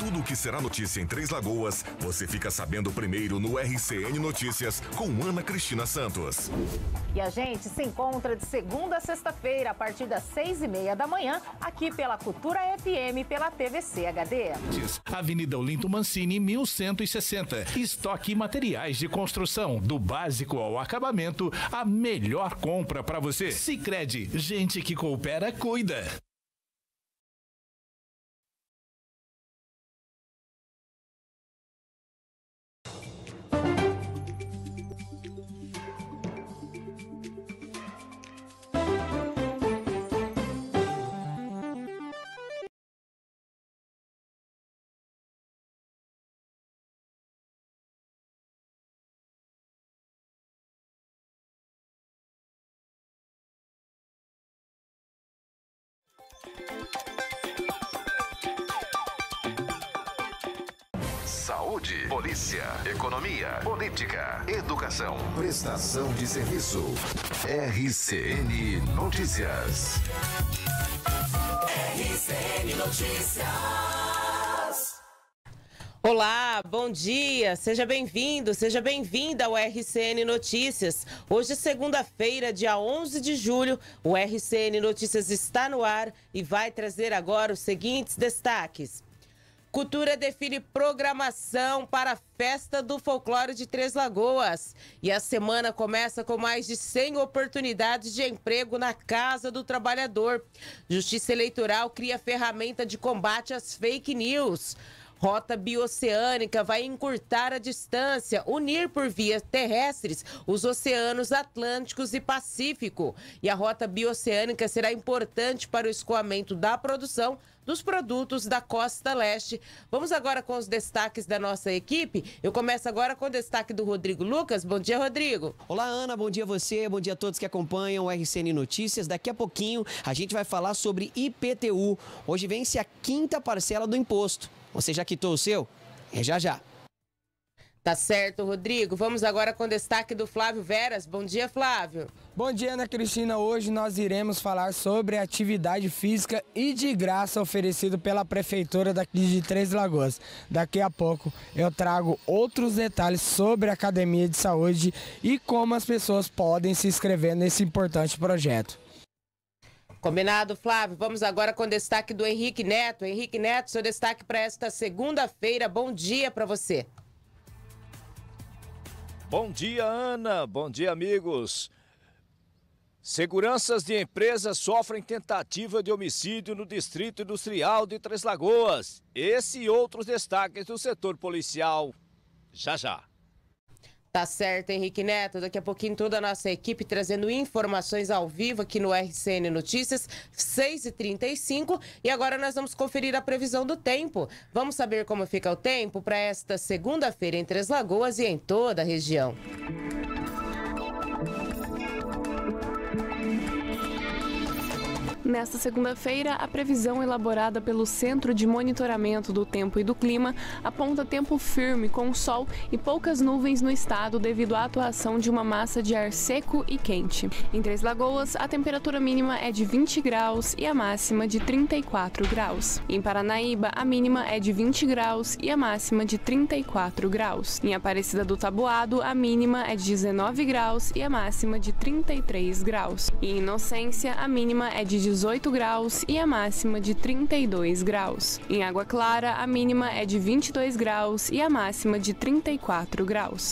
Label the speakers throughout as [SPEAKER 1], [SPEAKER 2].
[SPEAKER 1] Tudo o que será notícia em Três Lagoas, você fica sabendo primeiro no RCN Notícias com Ana Cristina Santos.
[SPEAKER 2] E a gente se encontra de segunda a sexta-feira, a partir das seis e meia da manhã, aqui pela Cultura FM pela TVC HD.
[SPEAKER 3] Avenida Olinto Mancini, 1160. Estoque materiais de construção, do básico ao acabamento,
[SPEAKER 4] a melhor compra para você. Se crede, gente que coopera, cuida.
[SPEAKER 1] saúde, polícia, economia, política, educação, prestação de serviço. RCN Notícias. RCN Notícias.
[SPEAKER 2] Olá, bom dia, seja bem-vindo, seja bem-vinda ao RCN Notícias. Hoje, é segunda-feira, dia 11 de julho, o RCN Notícias está no ar e vai trazer agora os seguintes destaques. Cultura define programação para a Festa do Folclore de Três Lagoas. E a semana começa com mais de 100 oportunidades de emprego na Casa do Trabalhador. Justiça Eleitoral cria ferramenta de combate às fake news. Rota bioceânica vai encurtar a distância, unir por vias terrestres os oceanos Atlânticos e Pacífico. E a rota bioceânica será importante para o escoamento da produção dos produtos da costa leste. Vamos agora com os destaques da nossa equipe. Eu começo agora com o destaque do Rodrigo Lucas. Bom dia, Rodrigo. Olá, Ana. Bom
[SPEAKER 5] dia a você. Bom dia a todos que acompanham o RCN Notícias. Daqui a pouquinho a gente vai falar sobre
[SPEAKER 2] IPTU. Hoje vence a quinta parcela do imposto. Você já quitou o seu? É já já. Tá certo, Rodrigo. Vamos agora com o destaque do Flávio Veras. Bom dia, Flávio. Bom dia, Ana Cristina. Hoje nós iremos falar sobre a atividade física
[SPEAKER 6] e de graça oferecido pela Prefeitura daqui de Três Lagoas. Daqui a pouco eu trago outros detalhes sobre a Academia de Saúde e como as pessoas podem se inscrever nesse importante projeto.
[SPEAKER 2] Combinado, Flávio. Vamos agora com o destaque do Henrique Neto. Henrique Neto, seu destaque para esta segunda-feira. Bom dia para você.
[SPEAKER 7] Bom dia, Ana. Bom dia, amigos. Seguranças de empresas sofrem tentativa de homicídio no Distrito Industrial de Três Lagoas. Esse e outros destaques do setor policial. Já já.
[SPEAKER 2] Tá certo, Henrique Neto. Daqui a pouquinho toda a nossa equipe trazendo informações ao vivo aqui no RCN Notícias, 6h35. E agora nós vamos conferir a previsão do tempo. Vamos saber como fica o tempo para esta segunda-feira em Três Lagoas e em toda a região. Nesta segunda-feira, a previsão elaborada pelo Centro de Monitoramento do Tempo e do Clima aponta tempo
[SPEAKER 8] firme com sol e poucas nuvens no estado devido à atuação de uma massa de ar seco e quente. Em Três Lagoas, a temperatura mínima é de 20 graus e a máxima de 34 graus. Em Paranaíba, a mínima é de 20 graus e a máxima de 34 graus. Em Aparecida do Taboado, a mínima é de 19 graus e a máxima de 33 graus. E em Inocência, a mínima é de 18 18 graus e a máxima de 32 graus. Em Água Clara, a mínima é de 22 graus e a máxima de 34 graus.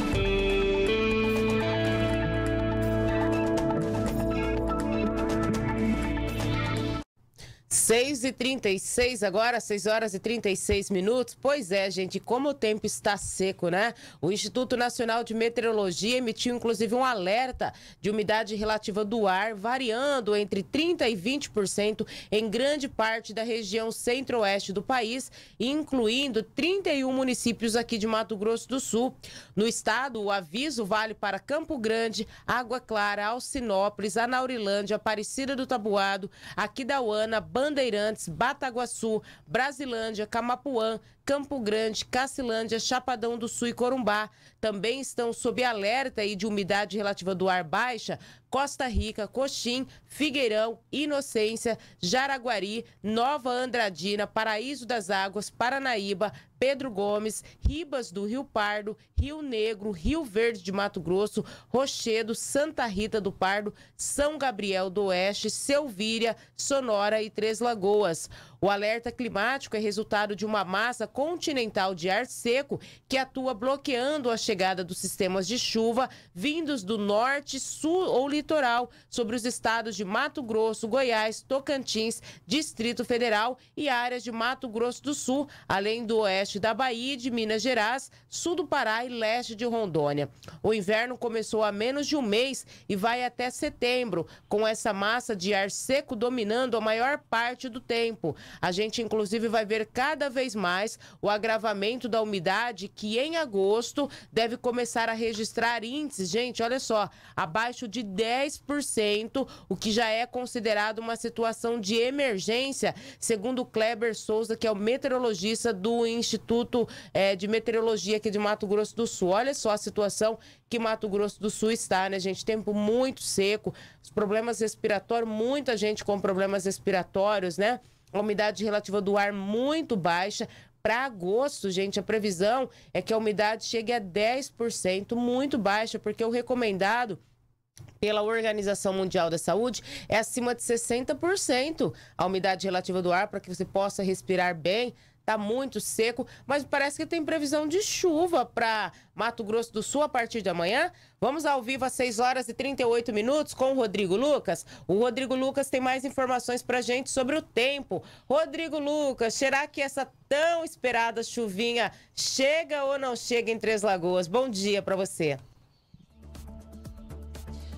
[SPEAKER 2] 6 e 36 agora, 6 horas e 36 minutos. Pois é, gente, como o tempo está seco, né? O Instituto Nacional de Meteorologia emitiu inclusive um alerta de umidade relativa do ar, variando entre 30% e 20% em grande parte da região centro-oeste do país, incluindo 31 municípios aqui de Mato Grosso do Sul. No estado, o aviso vale para Campo Grande, Água Clara, Alcinópolis, Anaurilândia, Aparecida do Tabuado, Aquidauana, Bandeirantes, Bataguaçu, Brasilândia, Camapuã, Campo Grande, Cacilândia, Chapadão do Sul e Corumbá. Também estão sob alerta aí de umidade relativa do ar baixa Costa Rica, Coxim, Figueirão, Inocência, Jaraguari, Nova Andradina, Paraíso das Águas, Paranaíba, Pedro Gomes, Ribas do Rio Pardo, Rio Negro, Rio Verde de Mato Grosso, Rochedo, Santa Rita do Pardo, São Gabriel do Oeste, Selvíria, Sonora e Três Lagoas. O alerta climático é resultado de uma massa continental de ar seco que atua bloqueando a chegada dos sistemas de chuva vindos do norte, sul ou litoral sobre os estados de Mato Grosso, Goiás, Tocantins, Distrito Federal e áreas de Mato Grosso do Sul, além do oeste da Bahia de Minas Gerais, sul do Pará e leste de Rondônia. O inverno começou há menos de um mês e vai até setembro, com essa massa de ar seco dominando a maior parte do tempo. A gente, inclusive, vai ver cada vez mais o agravamento da umidade, que em agosto deve começar a registrar índices, gente, olha só, abaixo de 10%, o que já é considerado uma situação de emergência, segundo Kleber Souza, que é o meteorologista do Instituto é, de Meteorologia aqui de Mato Grosso do Sul. Olha só a situação que Mato Grosso do Sul está, né, gente? Tempo muito seco, os problemas respiratórios, muita gente com problemas respiratórios, né? a umidade relativa do ar muito baixa. Para agosto, gente, a previsão é que a umidade chegue a 10%, muito baixa, porque o recomendado pela Organização Mundial da Saúde é acima de 60% a umidade relativa do ar para que você possa respirar bem, tá muito seco, mas parece que tem previsão de chuva para Mato Grosso do Sul a partir de amanhã. Vamos ao vivo às 6 horas e 38 minutos com o Rodrigo Lucas. O Rodrigo Lucas tem mais informações pra gente sobre o tempo. Rodrigo Lucas, será que essa tão esperada chuvinha chega ou não chega em Três Lagoas? Bom dia para você.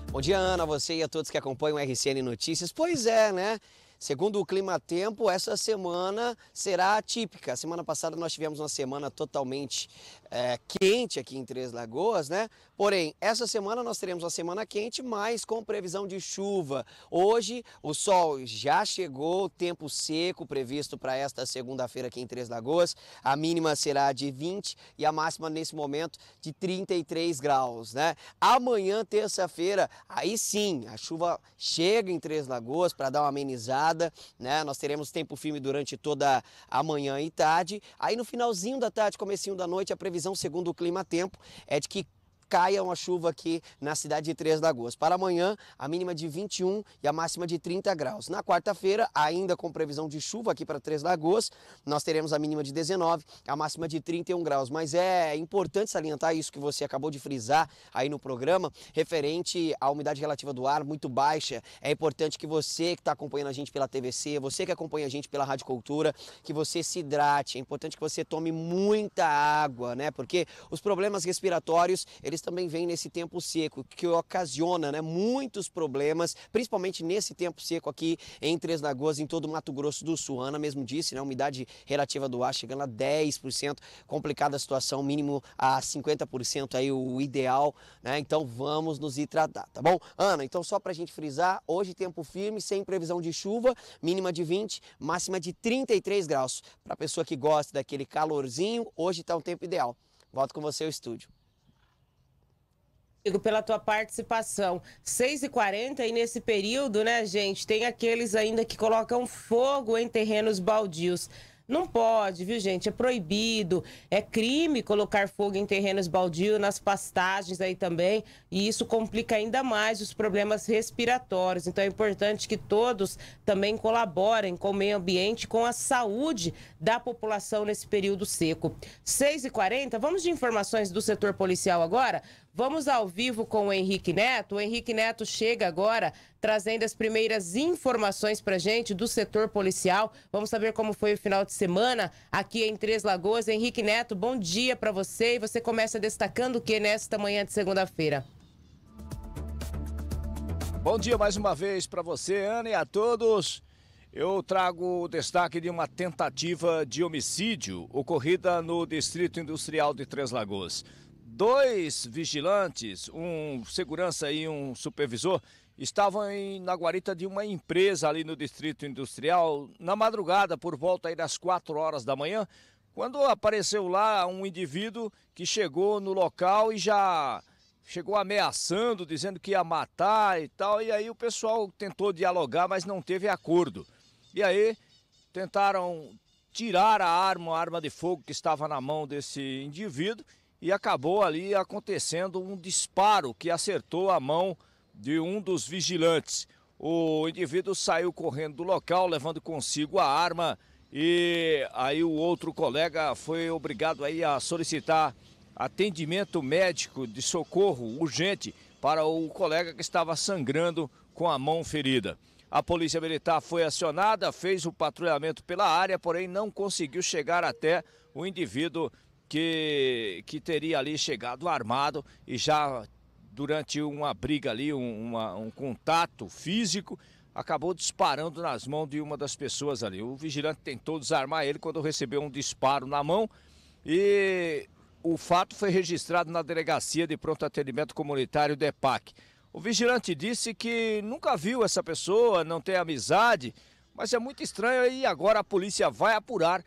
[SPEAKER 5] Bom dia, Ana, você e a todos que acompanham o RCN Notícias. Pois é, né? Segundo o Clima Tempo, essa semana será atípica. Semana passada nós tivemos uma semana totalmente é, quente aqui em Três Lagoas, né? Porém, essa semana nós teremos uma semana quente, mas com previsão de chuva. Hoje o sol já chegou, tempo seco previsto para esta segunda-feira aqui em Três Lagoas. A mínima será de 20 e a máxima nesse momento de 33 graus, né? Amanhã, terça-feira, aí sim, a chuva chega em Três Lagoas para dar uma amenizada, né? Nós teremos tempo firme durante toda a manhã e tarde. Aí no finalzinho da tarde, comecinho da noite, a previsão previsão segundo o clima-tempo é de que caia uma chuva aqui na cidade de Três Lagoas. Para amanhã, a mínima de 21 e a máxima de 30 graus. Na quarta-feira, ainda com previsão de chuva aqui para Três Lagoas, nós teremos a mínima de 19, a máxima de 31 graus. Mas é importante salientar isso que você acabou de frisar aí no programa, referente à umidade relativa do ar muito baixa. É importante que você que está acompanhando a gente pela TVC, você que acompanha a gente pela Rádio Cultura, que você se hidrate. É importante que você tome muita água, né? Porque os problemas respiratórios, eles também vem nesse tempo seco, que ocasiona né, muitos problemas, principalmente nesse tempo seco aqui em Três Lagoas, em todo o Mato Grosso do Sul. Ana mesmo disse, né, a umidade relativa do ar chegando a 10%, complicada a situação, mínimo a 50% aí o ideal, né? Então vamos nos hidratar, tá bom? Ana, então só pra gente frisar, hoje tempo firme, sem previsão de chuva, mínima de 20, máxima de 33 graus. Pra pessoa que gosta daquele calorzinho, hoje tá um tempo ideal. Volto com você ao estúdio.
[SPEAKER 2] Digo, pela tua participação. 6h40 e nesse período, né, gente, tem aqueles ainda que colocam fogo em terrenos baldios. Não pode, viu, gente? É proibido. É crime colocar fogo em terrenos baldios, nas pastagens aí também. E isso complica ainda mais os problemas respiratórios. Então é importante que todos também colaborem com o meio ambiente, com a saúde da população nesse período seco. 6h40, vamos de informações do setor policial agora? Vamos ao vivo com o Henrique Neto. O Henrique Neto chega agora trazendo as primeiras informações para gente do setor policial. Vamos saber como foi o final de semana aqui em Três Lagoas. Henrique Neto, bom dia para você. E você começa destacando o que nesta manhã de segunda-feira?
[SPEAKER 7] Bom dia mais uma vez para você, Ana, e a todos. Eu trago o destaque de uma tentativa de homicídio ocorrida no Distrito Industrial de Três Lagoas. Dois vigilantes, um segurança e um supervisor, estavam em, na guarita de uma empresa ali no Distrito Industrial na madrugada, por volta aí das 4 horas da manhã, quando apareceu lá um indivíduo que chegou no local e já chegou ameaçando, dizendo que ia matar e tal. E aí o pessoal tentou dialogar, mas não teve acordo. E aí tentaram tirar a arma, a arma de fogo que estava na mão desse indivíduo e acabou ali acontecendo um disparo que acertou a mão de um dos vigilantes. O indivíduo saiu correndo do local, levando consigo a arma, e aí o outro colega foi obrigado aí a solicitar atendimento médico de socorro urgente para o colega que estava sangrando com a mão ferida. A polícia militar foi acionada, fez o patrulhamento pela área, porém não conseguiu chegar até o indivíduo que, que teria ali chegado armado e já durante uma briga ali, um, uma, um contato físico, acabou disparando nas mãos de uma das pessoas ali. O vigilante tentou desarmar ele quando recebeu um disparo na mão e o fato foi registrado na delegacia de pronto atendimento comunitário DEPAC. O vigilante disse que nunca viu essa pessoa, não tem amizade, mas é muito estranho e agora a polícia vai apurar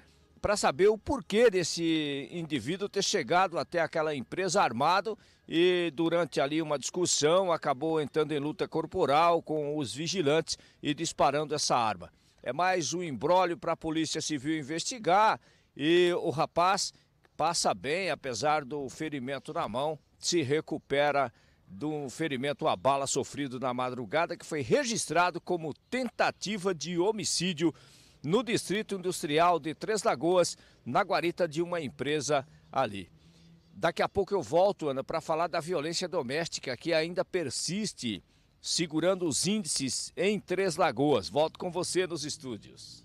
[SPEAKER 7] para saber o porquê desse indivíduo ter chegado até aquela empresa armado e durante ali uma discussão acabou entrando em luta corporal com os vigilantes e disparando essa arma. É mais um embrólio para a Polícia Civil investigar e o rapaz passa bem, apesar do ferimento na mão, se recupera do ferimento a bala sofrido na madrugada, que foi registrado como tentativa de homicídio no Distrito Industrial de Três Lagoas, na guarita de uma empresa ali. Daqui a pouco eu volto, Ana, para falar da violência doméstica que ainda persiste, segurando os índices em Três Lagoas. Volto com você nos estúdios.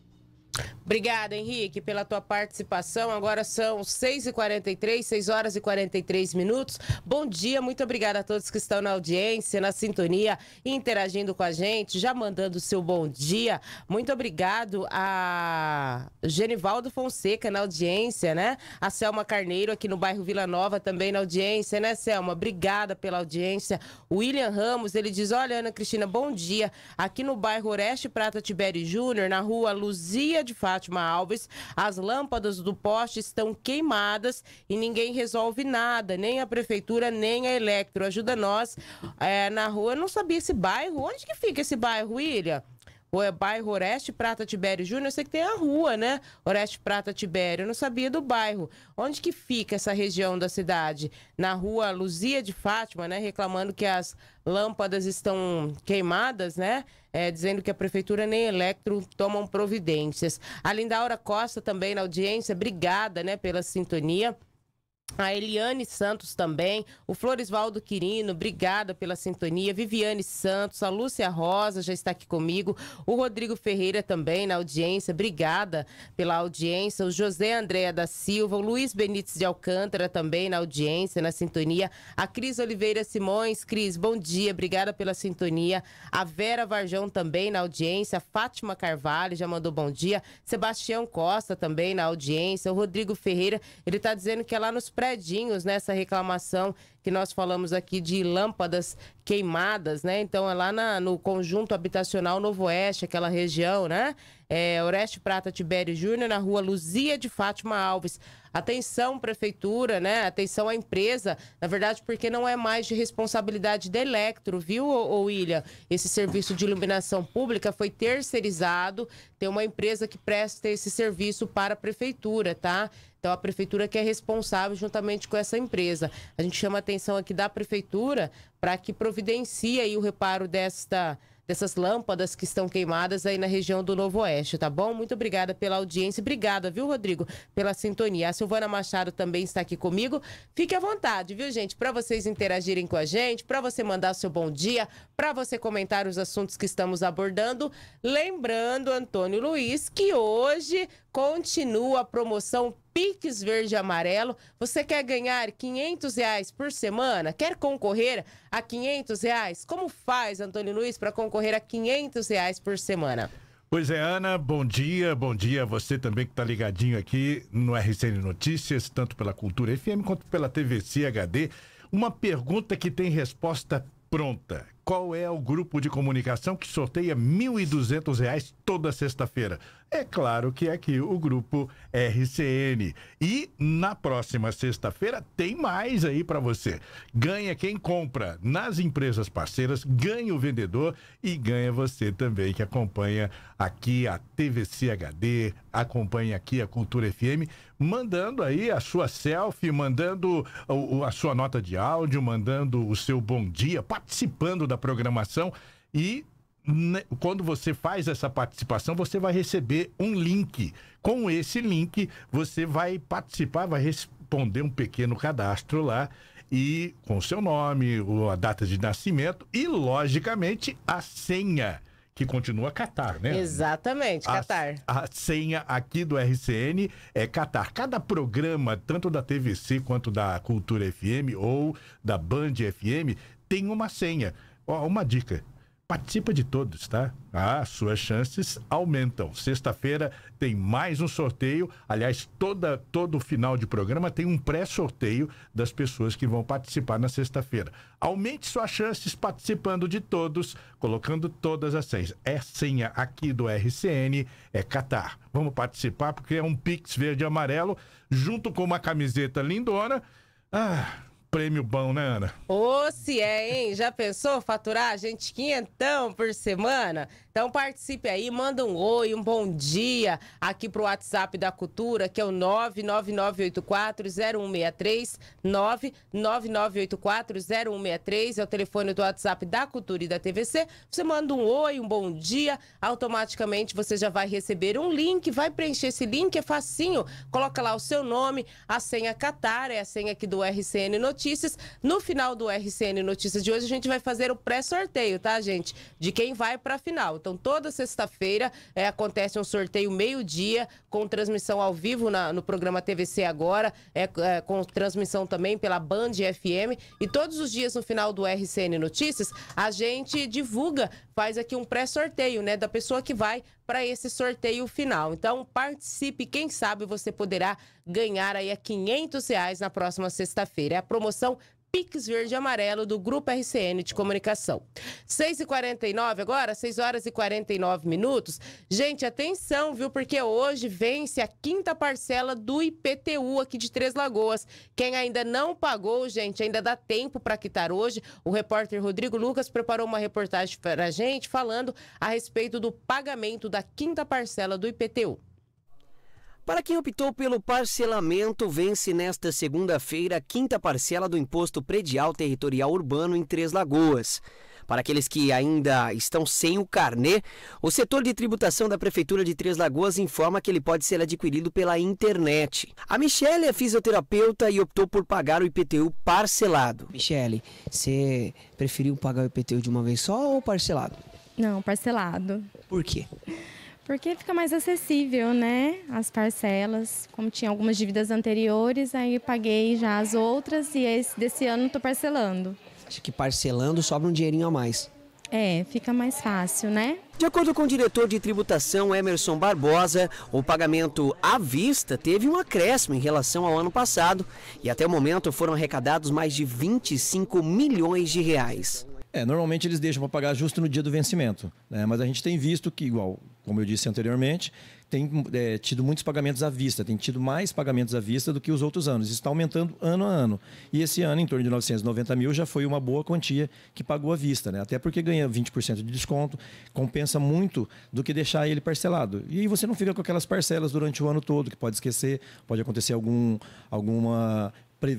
[SPEAKER 2] Obrigada, Henrique, pela tua participação. Agora são 6h43, 6 horas e 43 minutos. Bom dia, muito obrigada a todos que estão na audiência, na sintonia, interagindo com a gente, já mandando o seu bom dia. Muito obrigado a Genivaldo Fonseca na audiência, né? A Selma Carneiro aqui no bairro Vila Nova também na audiência, né, Selma? Obrigada pela audiência. William Ramos, ele diz: Olha, Ana Cristina, bom dia. Aqui no bairro Oreste Prata Tibério Júnior, na rua Luzia de de Fátima Alves, as lâmpadas do poste estão queimadas e ninguém resolve nada, nem a prefeitura, nem a Electro. Ajuda nós é, na rua. Eu não sabia esse bairro. Onde que fica esse bairro, William? Ou é bairro Oreste Prata Tibério Júnior? Eu sei que tem a rua, né? Oreste Prata Tibério. Eu não sabia do bairro. Onde que fica essa região da cidade? Na rua Luzia de Fátima, né? Reclamando que as lâmpadas estão queimadas, né? É, dizendo que a prefeitura nem Electro tomam providências. A Lindaura Costa também na audiência. Obrigada, né? Pela sintonia. A Eliane Santos também, o Floresvaldo Quirino, obrigada pela sintonia. Viviane Santos, a Lúcia Rosa já está aqui comigo, o Rodrigo Ferreira também na audiência, obrigada pela audiência. O José Andréa da Silva, o Luiz Benites de Alcântara também na audiência, na sintonia. A Cris Oliveira Simões, Cris, bom dia, obrigada pela sintonia. A Vera Varjão também na audiência, a Fátima Carvalho já mandou bom dia. Sebastião Costa também na audiência, o Rodrigo Ferreira, ele está dizendo que é lá nos predinhos nessa reclamação que nós falamos aqui de lâmpadas queimadas, né? Então é lá na, no conjunto habitacional Novo Oeste, aquela região, né? É, Oreste Prata Tibério Júnior, na rua Luzia de Fátima Alves. Atenção, prefeitura, né? Atenção à empresa. Na verdade, porque não é mais de responsabilidade da Electro, viu, ô, William? Esse serviço de iluminação pública foi terceirizado. Tem uma empresa que presta esse serviço para a prefeitura, tá? Então, a prefeitura que é responsável juntamente com essa empresa. A gente chama atenção aqui da prefeitura para que providencie o reparo desta dessas lâmpadas que estão queimadas aí na região do Novo Oeste, tá bom? Muito obrigada pela audiência. Obrigada, viu, Rodrigo, pela sintonia. A Silvana Machado também está aqui comigo. Fique à vontade, viu, gente? Para vocês interagirem com a gente, para você mandar o seu bom dia, para você comentar os assuntos que estamos abordando. Lembrando, Antônio Luiz, que hoje Continua a promoção Pix Verde Amarelo. Você quer ganhar R 500 reais por semana? Quer concorrer a R 500 reais? Como faz, Antônio Luiz, para concorrer a R 500 reais por semana?
[SPEAKER 3] Pois é, Ana, bom dia, bom dia a você também que está ligadinho aqui no RCN Notícias, tanto pela Cultura FM quanto pela TVC HD. Uma pergunta que tem resposta pronta. Qual é o grupo de comunicação que sorteia R$ 1.200 toda sexta-feira? é claro que aqui o grupo RCN. E na próxima sexta-feira tem mais aí para você. Ganha quem compra nas empresas parceiras, ganha o vendedor e ganha você também que acompanha aqui a TVC HD, acompanha aqui a Cultura FM, mandando aí a sua selfie, mandando a sua nota de áudio, mandando o seu bom dia, participando da programação e né, quando você faz essa participação, você vai receber um link. Com esse link, você vai participar, vai responder um pequeno cadastro lá e com seu nome, a data de nascimento e, logicamente, a senha. Que continua Qatar, né? Exatamente, a, Qatar. A senha aqui do RCN é Qatar. Cada programa, tanto da TVC quanto da Cultura FM ou da Band FM, tem uma senha. Ó, uma dica: Participa de todos, tá? Ah, suas chances aumentam. Sexta-feira tem mais um sorteio. Aliás, toda, todo final de programa tem um pré-sorteio das pessoas que vão participar na sexta-feira. Aumente suas chances participando de todos, colocando todas as seis. É senha aqui do RCN, é Catar. Vamos participar porque é um Pix verde e amarelo, junto com uma camiseta lindona. Ah, prêmio bom, né, Ana?
[SPEAKER 2] Ô, se é, hein? Já pensou faturar a gente quinhentão por semana? Então participe aí, manda um oi, um bom dia aqui pro WhatsApp da Cultura, que é o 999840163, 999840163, é o telefone do WhatsApp da Cultura e da TVC. Você manda um oi, um bom dia, automaticamente você já vai receber um link, vai preencher esse link, é facinho. Coloca lá o seu nome, a senha Catar, é a senha aqui do RCN Notícias notícias. No final do RCN Notícias de hoje, a gente vai fazer o pré-sorteio, tá, gente? De quem vai para a final. Então, toda sexta-feira é, acontece um sorteio meio-dia, com transmissão ao vivo na, no programa TVC Agora, é, é, com transmissão também pela Band FM. E todos os dias, no final do RCN Notícias, a gente divulga, faz aqui um pré-sorteio, né, da pessoa que vai para esse sorteio final. Então participe, quem sabe você poderá ganhar aí a 500 reais na próxima sexta-feira. É a promoção Pix Verde Amarelo do Grupo RCN de Comunicação. 6h49 agora, 6 horas e 49 minutos. Gente, atenção, viu? Porque hoje vence a quinta parcela do IPTU aqui de Três Lagoas. Quem ainda não pagou, gente, ainda dá tempo para quitar hoje. O repórter Rodrigo Lucas preparou uma reportagem para a gente falando a respeito do pagamento da quinta parcela do IPTU.
[SPEAKER 5] Para quem optou pelo parcelamento, vence nesta segunda-feira a quinta parcela do Imposto Predial Territorial Urbano em Três Lagoas. Para aqueles que ainda estão sem o carnê, o setor de tributação da Prefeitura de Três Lagoas informa que ele pode ser adquirido pela internet. A Michele é fisioterapeuta e optou por pagar o IPTU parcelado. Michele, você preferiu pagar o IPTU de uma vez só ou parcelado?
[SPEAKER 8] Não, parcelado. Por quê? Porque fica mais acessível, né? As parcelas. Como tinha algumas dívidas anteriores, aí eu paguei já as outras e esse, desse ano estou parcelando.
[SPEAKER 5] Acho que parcelando sobra um dinheirinho a mais.
[SPEAKER 8] É, fica mais fácil, né?
[SPEAKER 5] De acordo com o diretor de tributação Emerson Barbosa, o pagamento à vista teve um acréscimo em relação ao ano passado e até o momento
[SPEAKER 9] foram arrecadados mais de 25 milhões de reais. É, normalmente eles deixam para pagar justo no dia do vencimento, né? mas a gente tem visto que, igual, como eu disse anteriormente, tem é, tido muitos pagamentos à vista, tem tido mais pagamentos à vista do que os outros anos. Isso está aumentando ano a ano. E esse ano, em torno de 990 mil, já foi uma boa quantia que pagou à vista, né? até porque ganha 20% de desconto, compensa muito do que deixar ele parcelado. E aí você não fica com aquelas parcelas durante o ano todo, que pode esquecer, pode acontecer algum, alguma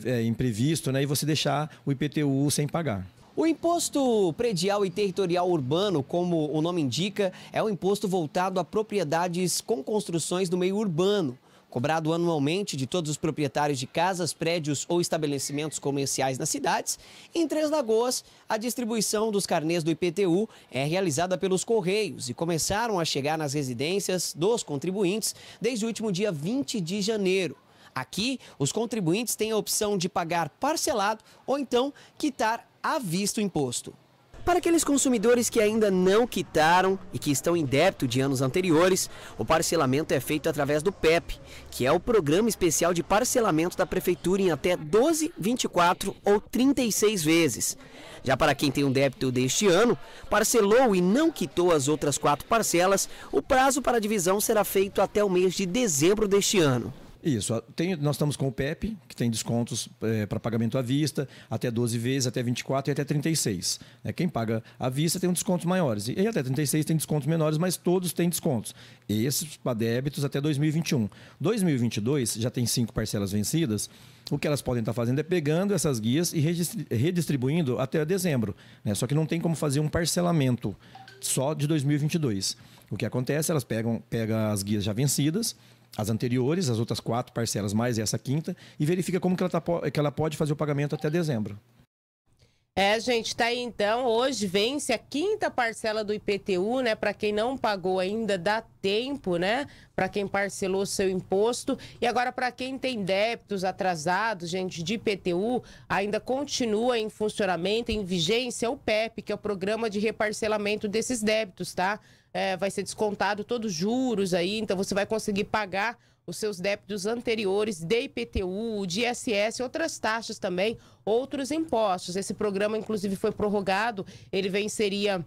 [SPEAKER 9] é, imprevisto, né? e você deixar o IPTU sem pagar.
[SPEAKER 5] O imposto predial e territorial urbano, como o nome indica, é um imposto voltado a propriedades com construções no meio urbano. Cobrado anualmente de todos os proprietários de casas, prédios ou estabelecimentos comerciais nas cidades, em Três Lagoas, a distribuição dos carnês do IPTU é realizada pelos Correios e começaram a chegar nas residências dos contribuintes desde o último dia 20 de janeiro. Aqui, os contribuintes têm a opção de pagar parcelado ou então quitar à vista o imposto. Para aqueles consumidores que ainda não quitaram e que estão em débito de anos anteriores, o parcelamento é feito através do PEP, que é o Programa Especial de Parcelamento da Prefeitura em até 12, 24 ou 36 vezes. Já para quem tem um débito deste ano, parcelou e não quitou as outras quatro parcelas, o prazo para a divisão será feito até o
[SPEAKER 9] mês de dezembro deste ano. Isso. Tem, nós estamos com o PEP, que tem descontos é, para pagamento à vista, até 12 vezes, até 24 e até 36. é né? Quem paga à vista tem um descontos maiores. E, e até 36 tem descontos menores, mas todos têm descontos. Esses para débitos até 2021. 2022 já tem cinco parcelas vencidas. O que elas podem estar tá fazendo é pegando essas guias e redistribuindo até dezembro. Né? Só que não tem como fazer um parcelamento só de 2022. O que acontece? Elas pegam pega as guias já vencidas as anteriores, as outras quatro parcelas, mais essa quinta, e verifica como que ela, tá, que ela pode fazer o pagamento até dezembro.
[SPEAKER 2] É, gente, tá aí então. Hoje vence a quinta parcela do IPTU, né? Para quem não pagou ainda, dá tempo, né? Para quem parcelou seu imposto. E agora, para quem tem débitos atrasados, gente, de IPTU, ainda continua em funcionamento, em vigência, o PEP, que é o Programa de Reparcelamento desses Débitos, tá? é, vai ser descontado todos os juros aí, então você vai conseguir pagar os seus débitos anteriores de IPTU, de ISS, outras taxas também, outros impostos. Esse programa, inclusive, foi prorrogado, ele venceria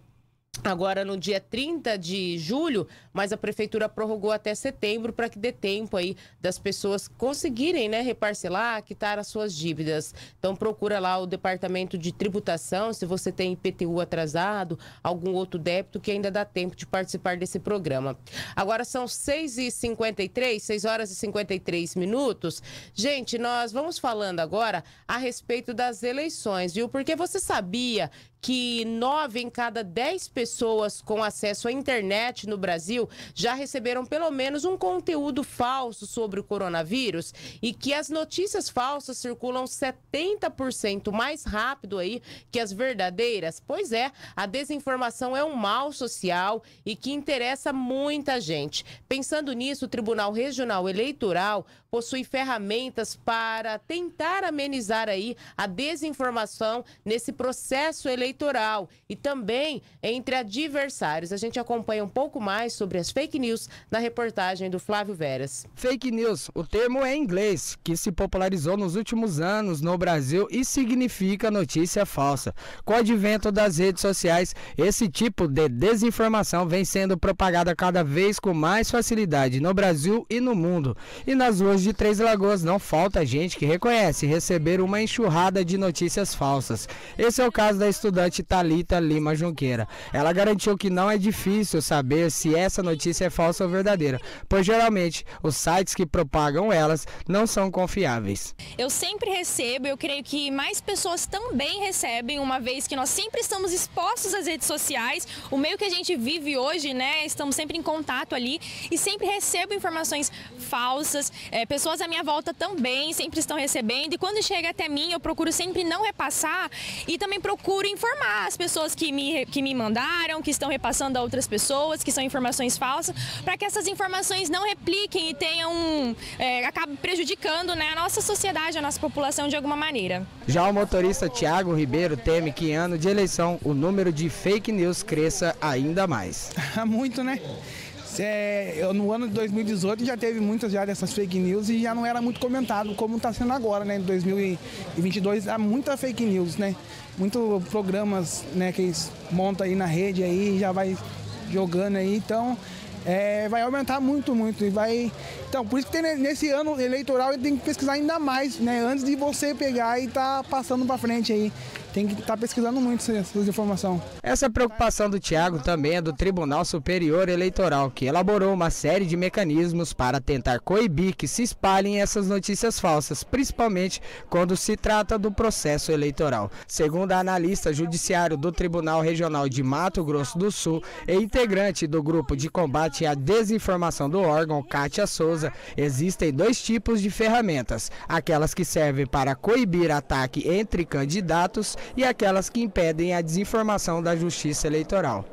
[SPEAKER 2] agora no dia 30 de julho, mas a prefeitura prorrogou até setembro para que dê tempo aí das pessoas conseguirem, né, reparcelar, quitar as suas dívidas. Então procura lá o departamento de tributação, se você tem IPTU atrasado, algum outro débito que ainda dá tempo de participar desse programa. Agora são 6h53, 6 horas e 53 minutos. Gente, nós vamos falando agora a respeito das eleições, viu? Porque você sabia que nove em cada dez pessoas com acesso à internet no Brasil já receberam pelo menos um conteúdo falso sobre o coronavírus e que as notícias falsas circulam 70% mais rápido aí que as verdadeiras. Pois é, a desinformação é um mal social e que interessa muita gente. Pensando nisso, o Tribunal Regional Eleitoral possui ferramentas para tentar amenizar aí a desinformação nesse processo eleitoral eleitoral e também entre adversários. A gente acompanha um pouco mais sobre as fake news na reportagem do Flávio Veras.
[SPEAKER 6] Fake news, o termo é inglês, que se popularizou nos últimos anos no Brasil e significa notícia falsa. Com o advento das redes sociais, esse tipo de desinformação vem sendo propagada cada vez com mais facilidade no Brasil e no mundo. E nas ruas de Três Lagoas não falta gente que reconhece receber uma enxurrada de notícias falsas. Esse é o caso da estudante estudante Talita tá tá Lima Junqueira. Ela garantiu que não é difícil saber se essa notícia é falsa ou verdadeira, pois geralmente os sites que propagam elas não são confiáveis.
[SPEAKER 8] Eu sempre recebo, eu creio que mais pessoas também recebem, uma vez que nós sempre estamos expostos às redes sociais, o meio que a gente vive hoje, né? Estamos sempre em contato ali e sempre recebo informações falsas. É, pessoas à minha volta também sempre estão recebendo e quando chega até mim eu procuro sempre não repassar e também procuro informações informar as pessoas que me, que me mandaram, que estão repassando a outras pessoas, que são informações falsas, para que essas informações não repliquem e tenham, é, acabe prejudicando né, a nossa sociedade, a nossa população de alguma maneira.
[SPEAKER 6] Já o motorista Tiago Ribeiro teme que em ano de eleição o número de fake news cresça ainda mais.
[SPEAKER 10] Ah, muito, né? É, no ano de 2018 já teve muitas já dessas fake news e já não era muito comentado como está sendo agora, né? Em 2022 há muita fake news, né? muitos programas né, que eles montam aí na rede aí, já vai jogando aí, então é, vai aumentar muito, muito. E vai. Então, por isso que tem, nesse ano eleitoral ele tem que pesquisar ainda mais, né? Antes de você pegar e tá passando para frente aí tem que estar tá pesquisando muito essas informações.
[SPEAKER 6] Essa preocupação do Tiago também é do Tribunal Superior Eleitoral, que elaborou uma série de mecanismos para tentar coibir que se espalhem essas notícias falsas, principalmente quando se trata do processo eleitoral. Segundo a analista judiciário do Tribunal Regional de Mato Grosso do Sul e integrante do Grupo de Combate à Desinformação do órgão, Kátia Souza, existem dois tipos de ferramentas: aquelas que servem para coibir ataque entre candidatos e aquelas que impedem a desinformação da Justiça Eleitoral.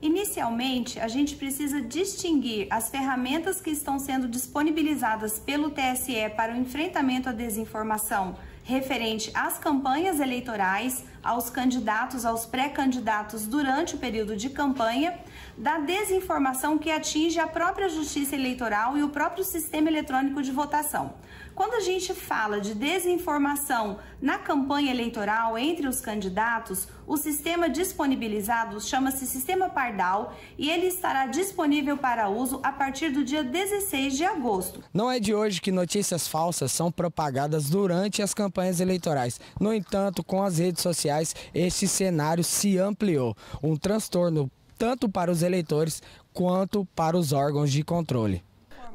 [SPEAKER 11] Inicialmente, a gente precisa distinguir as ferramentas que estão sendo disponibilizadas pelo TSE para o enfrentamento à desinformação referente às campanhas eleitorais, aos candidatos, aos pré-candidatos durante o período de campanha, da desinformação que atinge a própria justiça eleitoral e o próprio sistema eletrônico de votação. Quando a gente fala de desinformação na campanha eleitoral entre os candidatos, o sistema disponibilizado chama-se Sistema Pardal e ele estará disponível para uso a partir do dia 16 de agosto.
[SPEAKER 6] Não é de hoje que notícias falsas são propagadas durante as campanhas eleitorais. No entanto, com as redes sociais, este cenário se ampliou. Um transtorno tanto para os eleitores quanto para os órgãos de controle.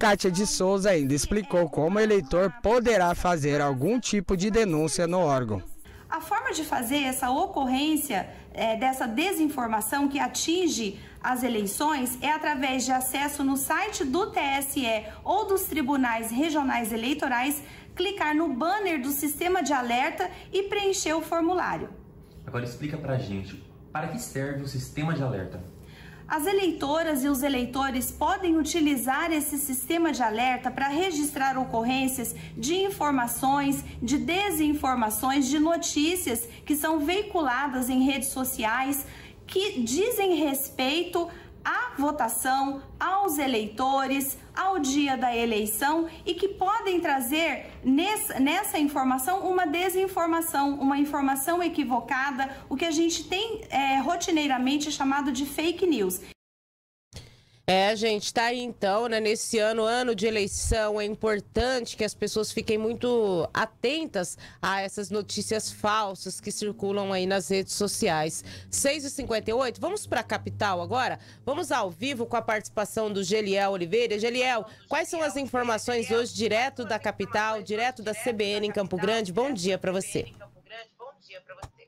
[SPEAKER 6] Kátia de Souza ainda explicou como o eleitor poderá fazer algum tipo de denúncia no órgão.
[SPEAKER 11] A forma de fazer essa ocorrência é, dessa desinformação que atinge as eleições é através de acesso no site do TSE ou dos tribunais regionais eleitorais, clicar no banner do sistema de alerta e preencher o formulário.
[SPEAKER 1] Agora explica pra gente, para que serve o sistema de
[SPEAKER 2] alerta?
[SPEAKER 11] As eleitoras e os eleitores podem utilizar esse sistema de alerta para registrar ocorrências de informações, de desinformações, de notícias que são veiculadas em redes sociais que dizem respeito à votação, aos eleitores, ao dia da eleição e que podem trazer nessa informação uma desinformação, uma informação equivocada, o que a gente tem é, rotineiramente chamado de fake news.
[SPEAKER 2] É, gente, tá aí então, né? Nesse ano, ano de eleição, é importante que as pessoas fiquem muito atentas a essas notícias falsas que circulam aí nas redes sociais. 6h58, vamos pra capital agora? Vamos ao vivo com a participação do Geliel Oliveira. Geliel, quais são as informações hoje direto da capital, direto da CBN em Campo Grande? Bom dia para você. Bom dia
[SPEAKER 12] para você.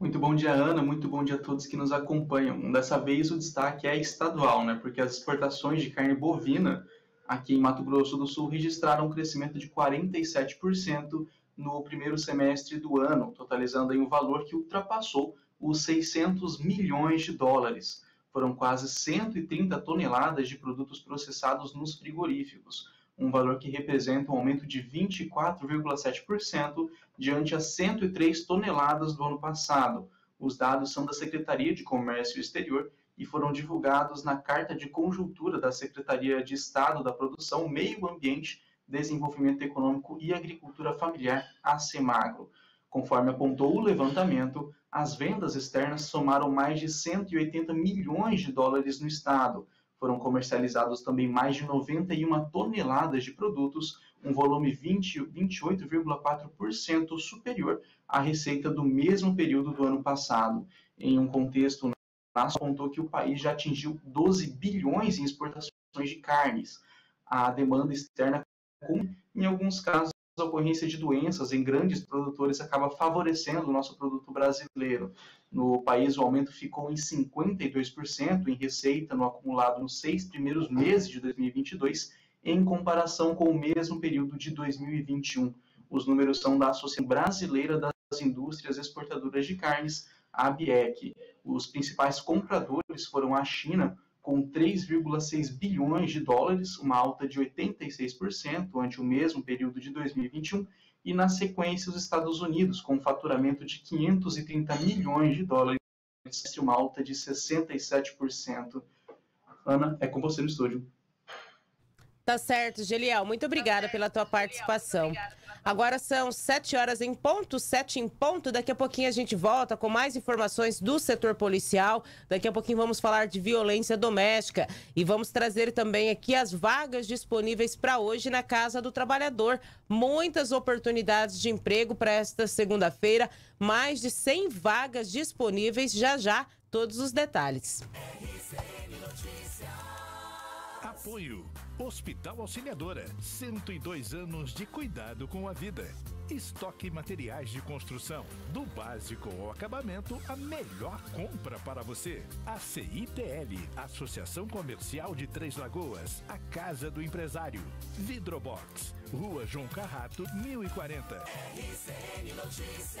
[SPEAKER 12] Muito bom dia, Ana. Muito bom dia a todos que nos acompanham. Dessa vez o destaque é estadual, né? Porque as exportações de carne bovina aqui em Mato Grosso do Sul registraram um crescimento de 47% no primeiro semestre do ano, totalizando um valor que ultrapassou os 600 milhões de dólares. Foram quase 130 toneladas de produtos processados nos frigoríficos, um valor que representa um aumento de 24,7% diante as 103 toneladas do ano passado. Os dados são da Secretaria de Comércio Exterior e foram divulgados na Carta de Conjuntura da Secretaria de Estado da Produção, Meio Ambiente, Desenvolvimento Econômico e Agricultura Familiar, a CEMAGRO. Conforme apontou o levantamento, as vendas externas somaram mais de 180 milhões de dólares no estado, foram comercializados também mais de 91 toneladas de produtos, um volume 28,4% superior à receita do mesmo período do ano passado. Em um contexto Nas apontou que o país já atingiu 12 bilhões em exportações de carnes. A demanda externa, em alguns casos, ocorrência de doenças em grandes produtores acaba favorecendo o nosso produto brasileiro. No país, o aumento ficou em 52% em receita no acumulado nos seis primeiros meses de 2022, em comparação com o mesmo período de 2021. Os números são da Associação Brasileira das Indústrias Exportadoras de Carnes, a ABEC. Os principais compradores foram a China, com 3,6 bilhões de dólares, uma alta de 86% ante o mesmo período de 2021, e na sequência os Estados Unidos, com um faturamento de 530 milhões de dólares, uma alta de 67%. Ana, é com você no estúdio.
[SPEAKER 2] Tá certo, Geliel. Muito obrigada pela tua participação. Agora são sete horas em ponto, sete em ponto. Daqui a pouquinho a gente volta com mais informações do setor policial. Daqui a pouquinho vamos falar de violência doméstica e vamos trazer também aqui as vagas disponíveis para hoje na Casa do Trabalhador. Muitas oportunidades de emprego para esta segunda-feira, mais de 100 vagas disponíveis já já. Todos os detalhes.
[SPEAKER 3] Apoio Hospital Auxiliadora, 102 anos de cuidado com a vida. Estoque materiais de construção, do básico ao acabamento, a melhor compra para você. A CITL, Associação Comercial de Três Lagoas, a Casa do Empresário. Vidrobox, Rua João Carrato, 1040.
[SPEAKER 13] RCN Notícias.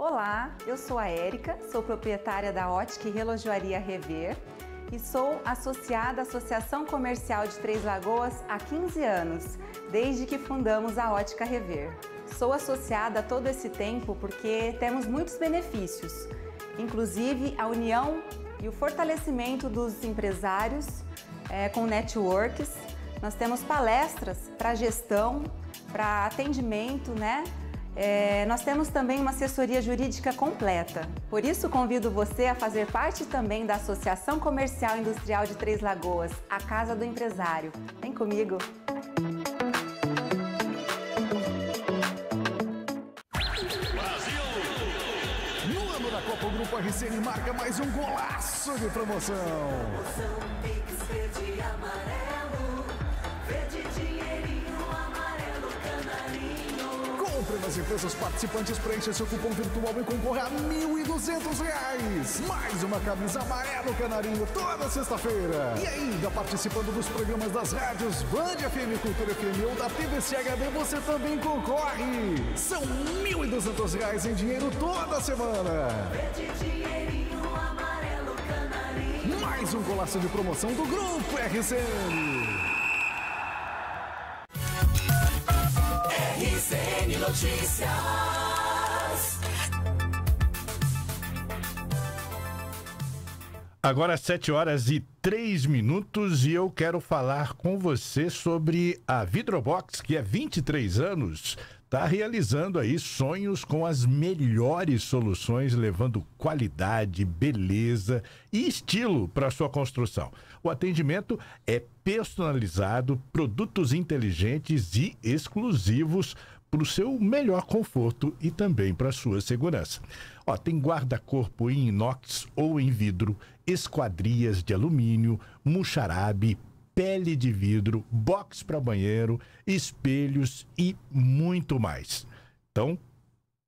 [SPEAKER 14] Olá, eu sou a Érica, sou proprietária da Ótica e Relojoaria Rever e sou associada à Associação Comercial de Três Lagoas há 15 anos, desde que fundamos a Ótica Rever. Sou associada todo esse tempo porque temos muitos benefícios, inclusive a união e o fortalecimento dos empresários é, com networks. Nós temos palestras para gestão, para atendimento, né? É, nós temos também uma assessoria jurídica completa. Por isso, convido você a fazer parte também da Associação Comercial Industrial de Três Lagoas, a Casa do Empresário. Vem comigo!
[SPEAKER 10] Brasil! No ano da Copa, o Grupo RCN marca mais um golaço de promoção. Promoção
[SPEAKER 15] Pix Verde Amarelo, Verde de
[SPEAKER 10] nas empresas participantes preencha seu cupom virtual e concorra a mil e duzentos reais. Mais uma camisa amarelo canarinho toda sexta-feira. E ainda participando dos programas das rádios Band FM, Cultura FM ou da TVCHD, você também concorre. São mil e duzentos reais em dinheiro toda semana. Mais um golaço de promoção do Grupo RCN. Notícias.
[SPEAKER 3] Agora sete horas e três minutos e eu quero falar com você sobre a Vidrobox, que há 23 anos está realizando aí sonhos com as melhores soluções, levando qualidade, beleza e estilo para sua construção. O atendimento é personalizado, produtos inteligentes e exclusivos para o seu melhor conforto e também para a sua segurança. Ó, tem guarda-corpo em inox ou em vidro, esquadrias de alumínio, muxarabe, pele de vidro, box para banheiro, espelhos e muito mais. Então,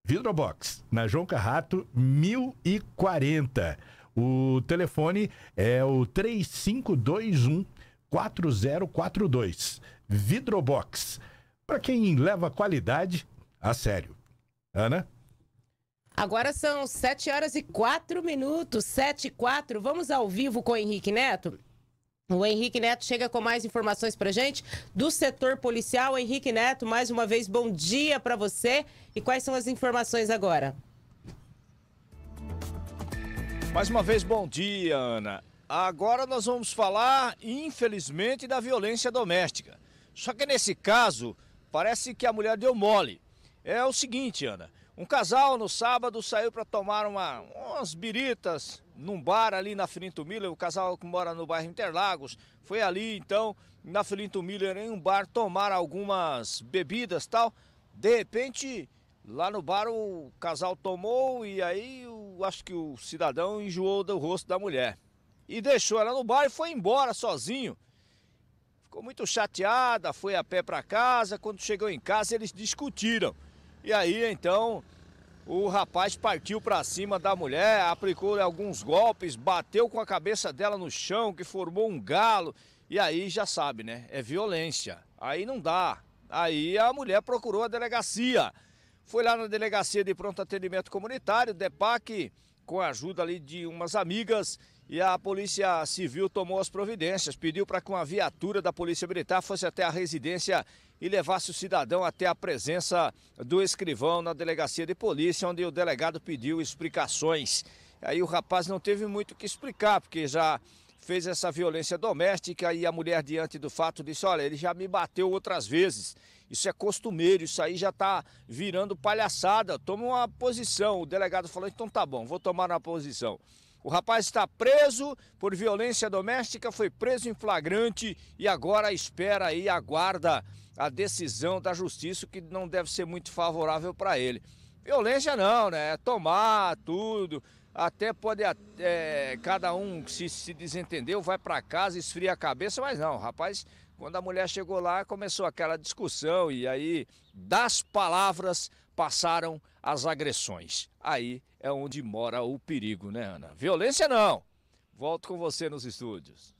[SPEAKER 3] Vidrobox, na João Carrato, 1040. O telefone é o 3521 4042. Vidrobox para quem leva qualidade a sério. Ana?
[SPEAKER 2] Agora são 7 horas e 4 minutos, 7 e 4. Vamos ao vivo com o Henrique Neto? O Henrique Neto chega com mais informações para gente do setor policial. Henrique Neto, mais uma vez, bom dia para você. E quais são as informações agora?
[SPEAKER 7] Mais uma vez, bom dia, Ana. Agora nós vamos falar, infelizmente, da violência doméstica. Só que nesse caso, Parece que a mulher deu mole. É o seguinte, Ana. Um casal no sábado saiu para tomar uma, umas biritas num bar ali na Filinto Miller. O casal que mora no bairro Interlagos foi ali então na Filinto Miller em um bar tomar algumas bebidas tal. De repente lá no bar o casal tomou e aí eu acho que o cidadão enjoou do rosto da mulher e deixou ela no bar e foi embora sozinho. Ficou muito chateada, foi a pé para casa. Quando chegou em casa, eles discutiram. E aí então o rapaz partiu para cima da mulher, aplicou alguns golpes, bateu com a cabeça dela no chão, que formou um galo. E aí já sabe, né? É violência. Aí não dá. Aí a mulher procurou a delegacia. Foi lá na delegacia de pronto atendimento comunitário, DEPAC, com a ajuda ali de umas amigas e a Polícia Civil tomou as providências, pediu para que uma viatura da Polícia Militar fosse até a residência e levasse o cidadão até a presença do escrivão na delegacia de polícia, onde o delegado pediu explicações. Aí o rapaz não teve muito o que explicar, porque já fez essa violência doméstica e a mulher, diante do fato, disse: Olha, ele já me bateu outras vezes. Isso é costumeiro, isso aí já está virando palhaçada. Toma uma posição. O delegado falou: Então tá bom, vou tomar uma posição. O rapaz está preso por violência doméstica, foi preso em flagrante e agora espera e aguarda a decisão da justiça, que não deve ser muito favorável para ele. Violência não, né? É tomar tudo. Até pode, é, cada um se, se desentendeu, vai para casa, esfria a cabeça, mas não, rapaz, quando a mulher chegou lá, começou aquela discussão e aí, das palavras, passaram as agressões. Aí é onde mora o perigo, né, Ana? Violência não. Volto com você nos estúdios.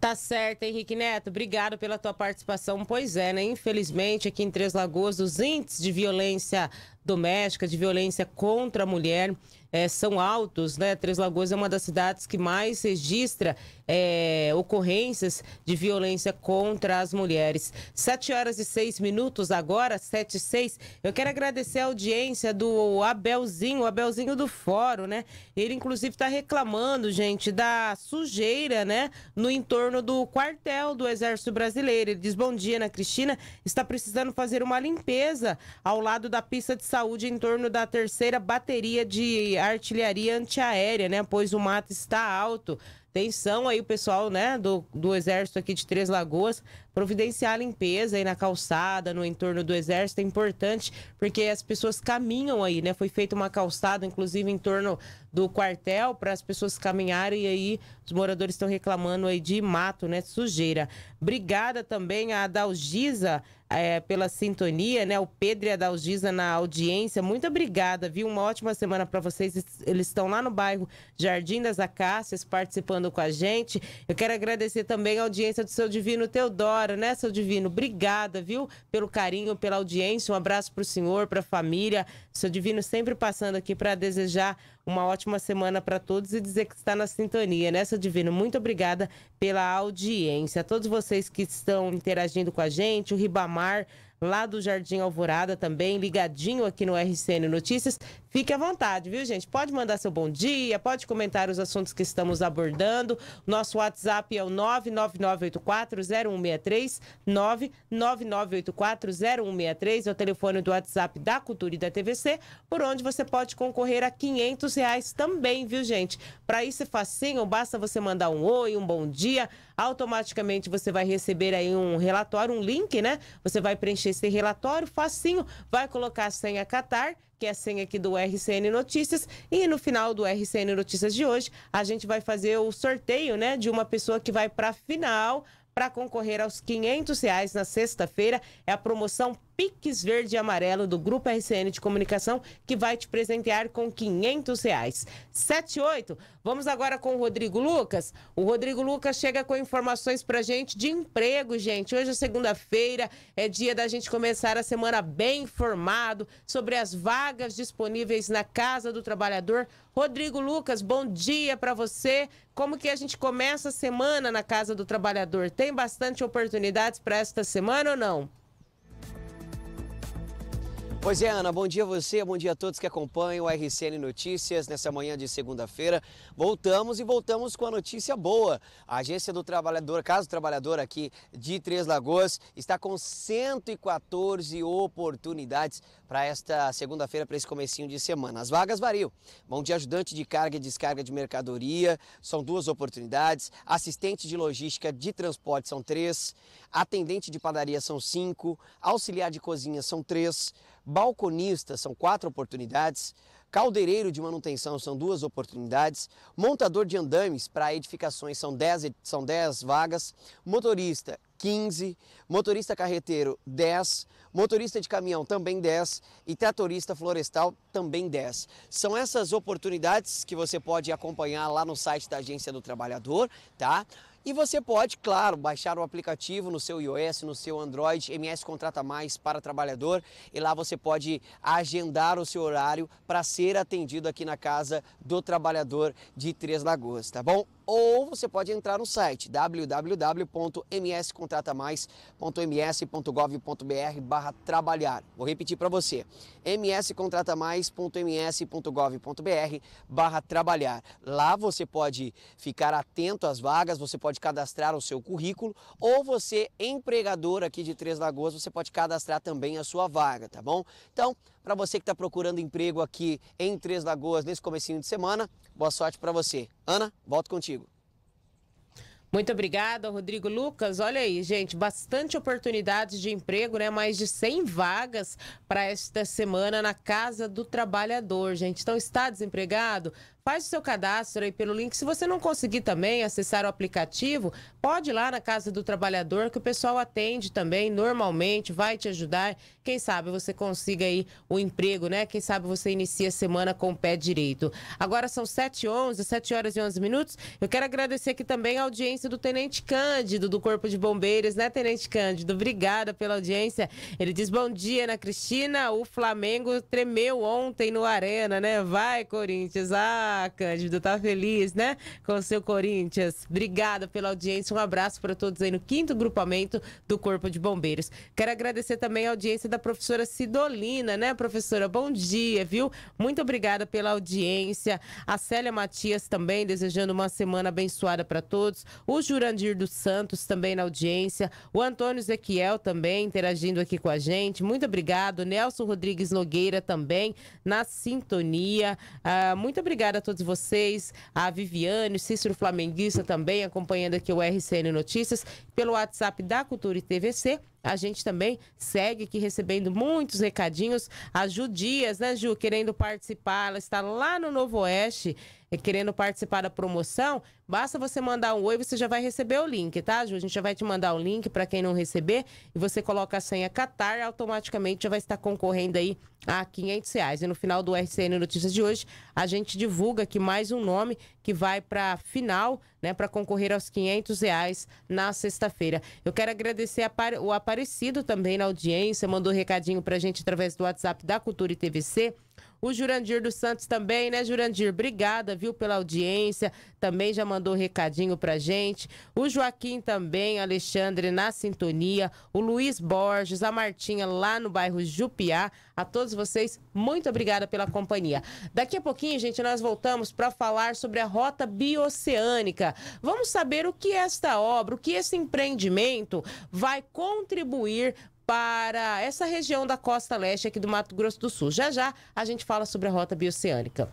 [SPEAKER 2] Tá certo, Henrique Neto. Obrigado pela tua participação. Pois é, né? Infelizmente, aqui em Três Lagoas, os índices de violência doméstica, de violência contra a mulher é, são altos, né? Três Lagoas é uma das cidades que mais registra é, ocorrências de violência contra as mulheres. Sete horas e seis minutos agora, sete e seis. Eu quero agradecer a audiência do Abelzinho, o Abelzinho do Fórum, né? Ele, inclusive, está reclamando, gente, da sujeira, né? No entorno do quartel do Exército Brasileiro. Ele diz, bom dia, Ana Cristina. Está precisando fazer uma limpeza ao lado da pista de saúde em torno da terceira bateria de artilharia antiaérea, né? Pois o mato está alto. Atenção aí, o pessoal, né, do, do Exército aqui de Três Lagoas, Providenciar a limpeza aí na calçada, no entorno do exército é importante, porque as pessoas caminham aí, né? Foi feita uma calçada, inclusive, em torno do quartel, para as pessoas caminharem e aí os moradores estão reclamando aí de mato, né? Sujeira. Obrigada também a Adalgisa é, pela sintonia, né? O Pedro e a Dalgisa na audiência. Muito obrigada, viu? Uma ótima semana para vocês. Eles estão lá no bairro Jardim das Acácias participando com a gente. Eu quero agradecer também a audiência do seu Divino Teodoro hora, né, seu Divino? Obrigada, viu, pelo carinho, pela audiência. Um abraço para o senhor, para a família. Seu Divino sempre passando aqui para desejar uma ótima semana para todos e dizer que está na sintonia, né, seu Divino? Muito obrigada pela audiência. A todos vocês que estão interagindo com a gente, o Ribamar lá do Jardim Alvorada também, ligadinho aqui no RCN Notícias. Fique à vontade, viu, gente? Pode mandar seu bom dia, pode comentar os assuntos que estamos abordando. Nosso WhatsApp é o 999840163, 999840163, é o telefone do WhatsApp da Cultura e da TVC, por onde você pode concorrer a 500 reais também, viu, gente? Para isso é facinho, basta você mandar um oi, um bom dia, automaticamente você vai receber aí um relatório, um link, né? Você vai preencher esse relatório facinho, vai colocar a senha Qatar que é a senha aqui do RCN Notícias. E no final do RCN Notícias de hoje, a gente vai fazer o sorteio, né, de uma pessoa que vai para a final para concorrer aos 500 reais na sexta-feira. É a promoção Piques Verde e Amarelo do Grupo RCN de Comunicação, que vai te presentear com 500 reais. 78. Vamos agora com o Rodrigo Lucas. O Rodrigo Lucas chega com informações para gente de emprego, gente. Hoje é segunda-feira, é dia da gente começar a semana bem informado sobre as vagas disponíveis na Casa do Trabalhador. Rodrigo Lucas, bom dia para você. Como que a gente começa a semana na Casa do Trabalhador? Tem bastante oportunidades para esta semana ou não? Pois é,
[SPEAKER 5] Ana, bom dia a você, bom dia a todos que acompanham o RCN Notícias nessa manhã de segunda-feira. Voltamos e voltamos com a notícia boa. A Agência do Trabalhador, Caso Trabalhador aqui de Três Lagoas, está com 114 oportunidades para esta segunda-feira, para esse comecinho de semana. As vagas variam. bom dia ajudante de carga e descarga de mercadoria, são duas oportunidades. Assistente de logística de transporte são três. Atendente de padaria são cinco. Auxiliar de cozinha são três balconista são quatro oportunidades, Caldeireiro de manutenção são duas oportunidades, montador de andames para edificações são 10, são dez vagas, motorista 15, motorista carreteiro 10, motorista de caminhão também 10 e tratorista florestal também 10. São essas oportunidades que você pode acompanhar lá no site da Agência do Trabalhador, tá? E você pode, claro, baixar o aplicativo no seu iOS, no seu Android, MS Contrata Mais para Trabalhador, e lá você pode agendar o seu horário para ser atendido aqui na casa do trabalhador de Três Lagoas, tá bom? ou você pode entrar no site www.mscontratamais.ms.gov.br trabalhar. Vou repetir para você, mscontratamais.ms.gov.br trabalhar. Lá você pode ficar atento às vagas, você pode cadastrar o seu currículo ou você, empregador aqui de Três Lagoas, você pode cadastrar também a sua vaga, tá bom? Então, para você que está procurando emprego aqui em Três Lagoas nesse comecinho de semana, boa sorte para você. Ana, volto contigo.
[SPEAKER 2] Muito obrigada, Rodrigo Lucas. Olha aí, gente, bastante oportunidades de emprego, né? Mais de 100 vagas para esta semana na Casa do Trabalhador, gente. Então, está desempregado? Faz o seu cadastro aí pelo link. Se você não conseguir também acessar o aplicativo, pode ir lá na Casa do Trabalhador, que o pessoal atende também normalmente, vai te ajudar. Quem sabe você consiga aí o emprego, né? Quem sabe você inicia a semana com o pé direito. Agora são 7 11 7 horas e 11 minutos. Eu quero agradecer aqui também a audiência do Tenente Cândido, do Corpo de Bombeiros, né, Tenente Cândido? Obrigada pela audiência. Ele diz bom dia, Ana Cristina. O Flamengo tremeu ontem no Arena, né? Vai, Corinthians. Ah! Cândido, tá feliz, né? Com o seu Corinthians. Obrigada pela audiência. Um abraço para todos aí no quinto grupamento do Corpo de Bombeiros. Quero agradecer também a audiência da professora Sidolina, né, professora? Bom dia, viu? Muito obrigada pela audiência. A Célia Matias também desejando uma semana abençoada para todos. O Jurandir dos Santos também na audiência. O Antônio Ezequiel também interagindo aqui com a gente. Muito obrigado. Nelson Rodrigues Nogueira também na sintonia. Ah, muito obrigada a todos todos vocês, a Viviane, Cícero Flamenguista também acompanhando aqui o RCN Notícias, pelo WhatsApp da Cultura e TVC, a gente também segue aqui recebendo muitos recadinhos. A Ju Dias, né, Ju, querendo participar, ela está lá no Novo Oeste, é, querendo participar da promoção. Basta você mandar um oi, você já vai receber o link, tá, Ju? A gente já vai te mandar o link para quem não receber. E você coloca a senha Qatar, automaticamente já vai estar concorrendo aí a 500 reais. E no final do RCN Notícias de hoje, a gente divulga aqui mais um nome que vai para final, né, para concorrer aos 500 reais na sexta-feira. Eu quero agradecer a, o aparelho Aparecido também na audiência, mandou recadinho para a gente através do WhatsApp da Cultura e TVC. O Jurandir dos Santos também, né, Jurandir? Obrigada, viu, pela audiência. Também já mandou recadinho pra gente. O Joaquim também, Alexandre na sintonia. O Luiz Borges, a Martinha lá no bairro Jupiá. A todos vocês, muito obrigada pela companhia. Daqui a pouquinho, gente, nós voltamos para falar sobre a rota bioceânica. Vamos saber o que esta obra, o que esse empreendimento vai contribuir para essa região da costa leste aqui do Mato Grosso do Sul. Já já a gente fala sobre a rota bioceânica.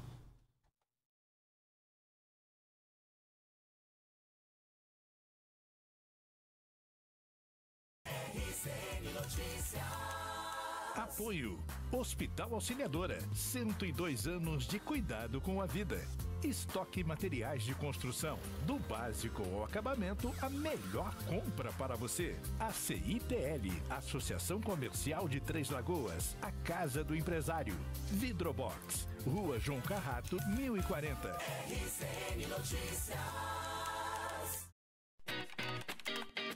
[SPEAKER 3] Apoio Hospital Auxiliadora, 102 anos de cuidado com a vida. Estoque materiais de construção, do básico ao acabamento, a melhor compra para você. A CITL, Associação Comercial de Três Lagoas, a Casa do Empresário. Vidrobox, Rua João Carrato, 1040. RCN Notícias.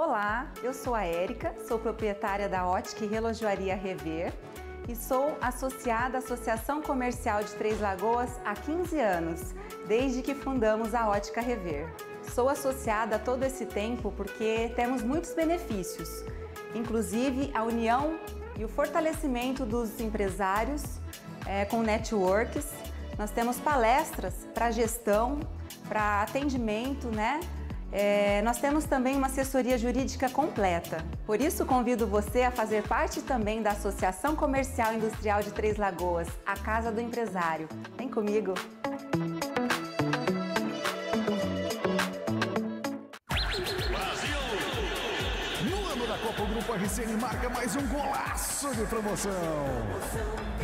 [SPEAKER 14] Olá, eu sou a Érica, sou proprietária da Ótica e Relojoaria Rever e sou associada à Associação Comercial de Três Lagoas há 15 anos, desde que fundamos a Ótica Rever. Sou associada a todo esse tempo porque temos muitos benefícios, inclusive a união e o fortalecimento dos empresários é, com networks. Nós temos palestras para gestão, para atendimento, né? É, nós temos também uma assessoria jurídica completa. Por isso, convido você a fazer parte também da Associação Comercial Industrial de Três Lagoas, a Casa do Empresário. Vem comigo!
[SPEAKER 10] Brasil! No ano da Copa, o Grupo RCN marca mais um golaço de promoção. promoção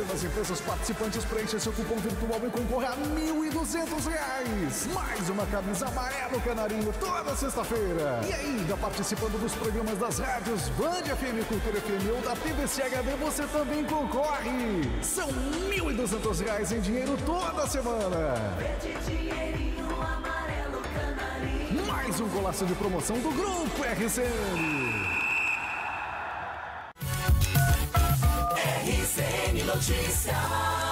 [SPEAKER 10] Entre as empresas participantes, preencha seu cupom virtual e concorra a R$ 1.200. Mais uma camisa amarelo canarinho toda sexta-feira. E ainda participando dos programas das rádios Band FM, Cultura FM ou da TVCHD, você também concorre. São mil e duzentos reais em dinheiro toda semana. Mais um golaço de promoção do Grupo RCN.
[SPEAKER 13] CN Notícias.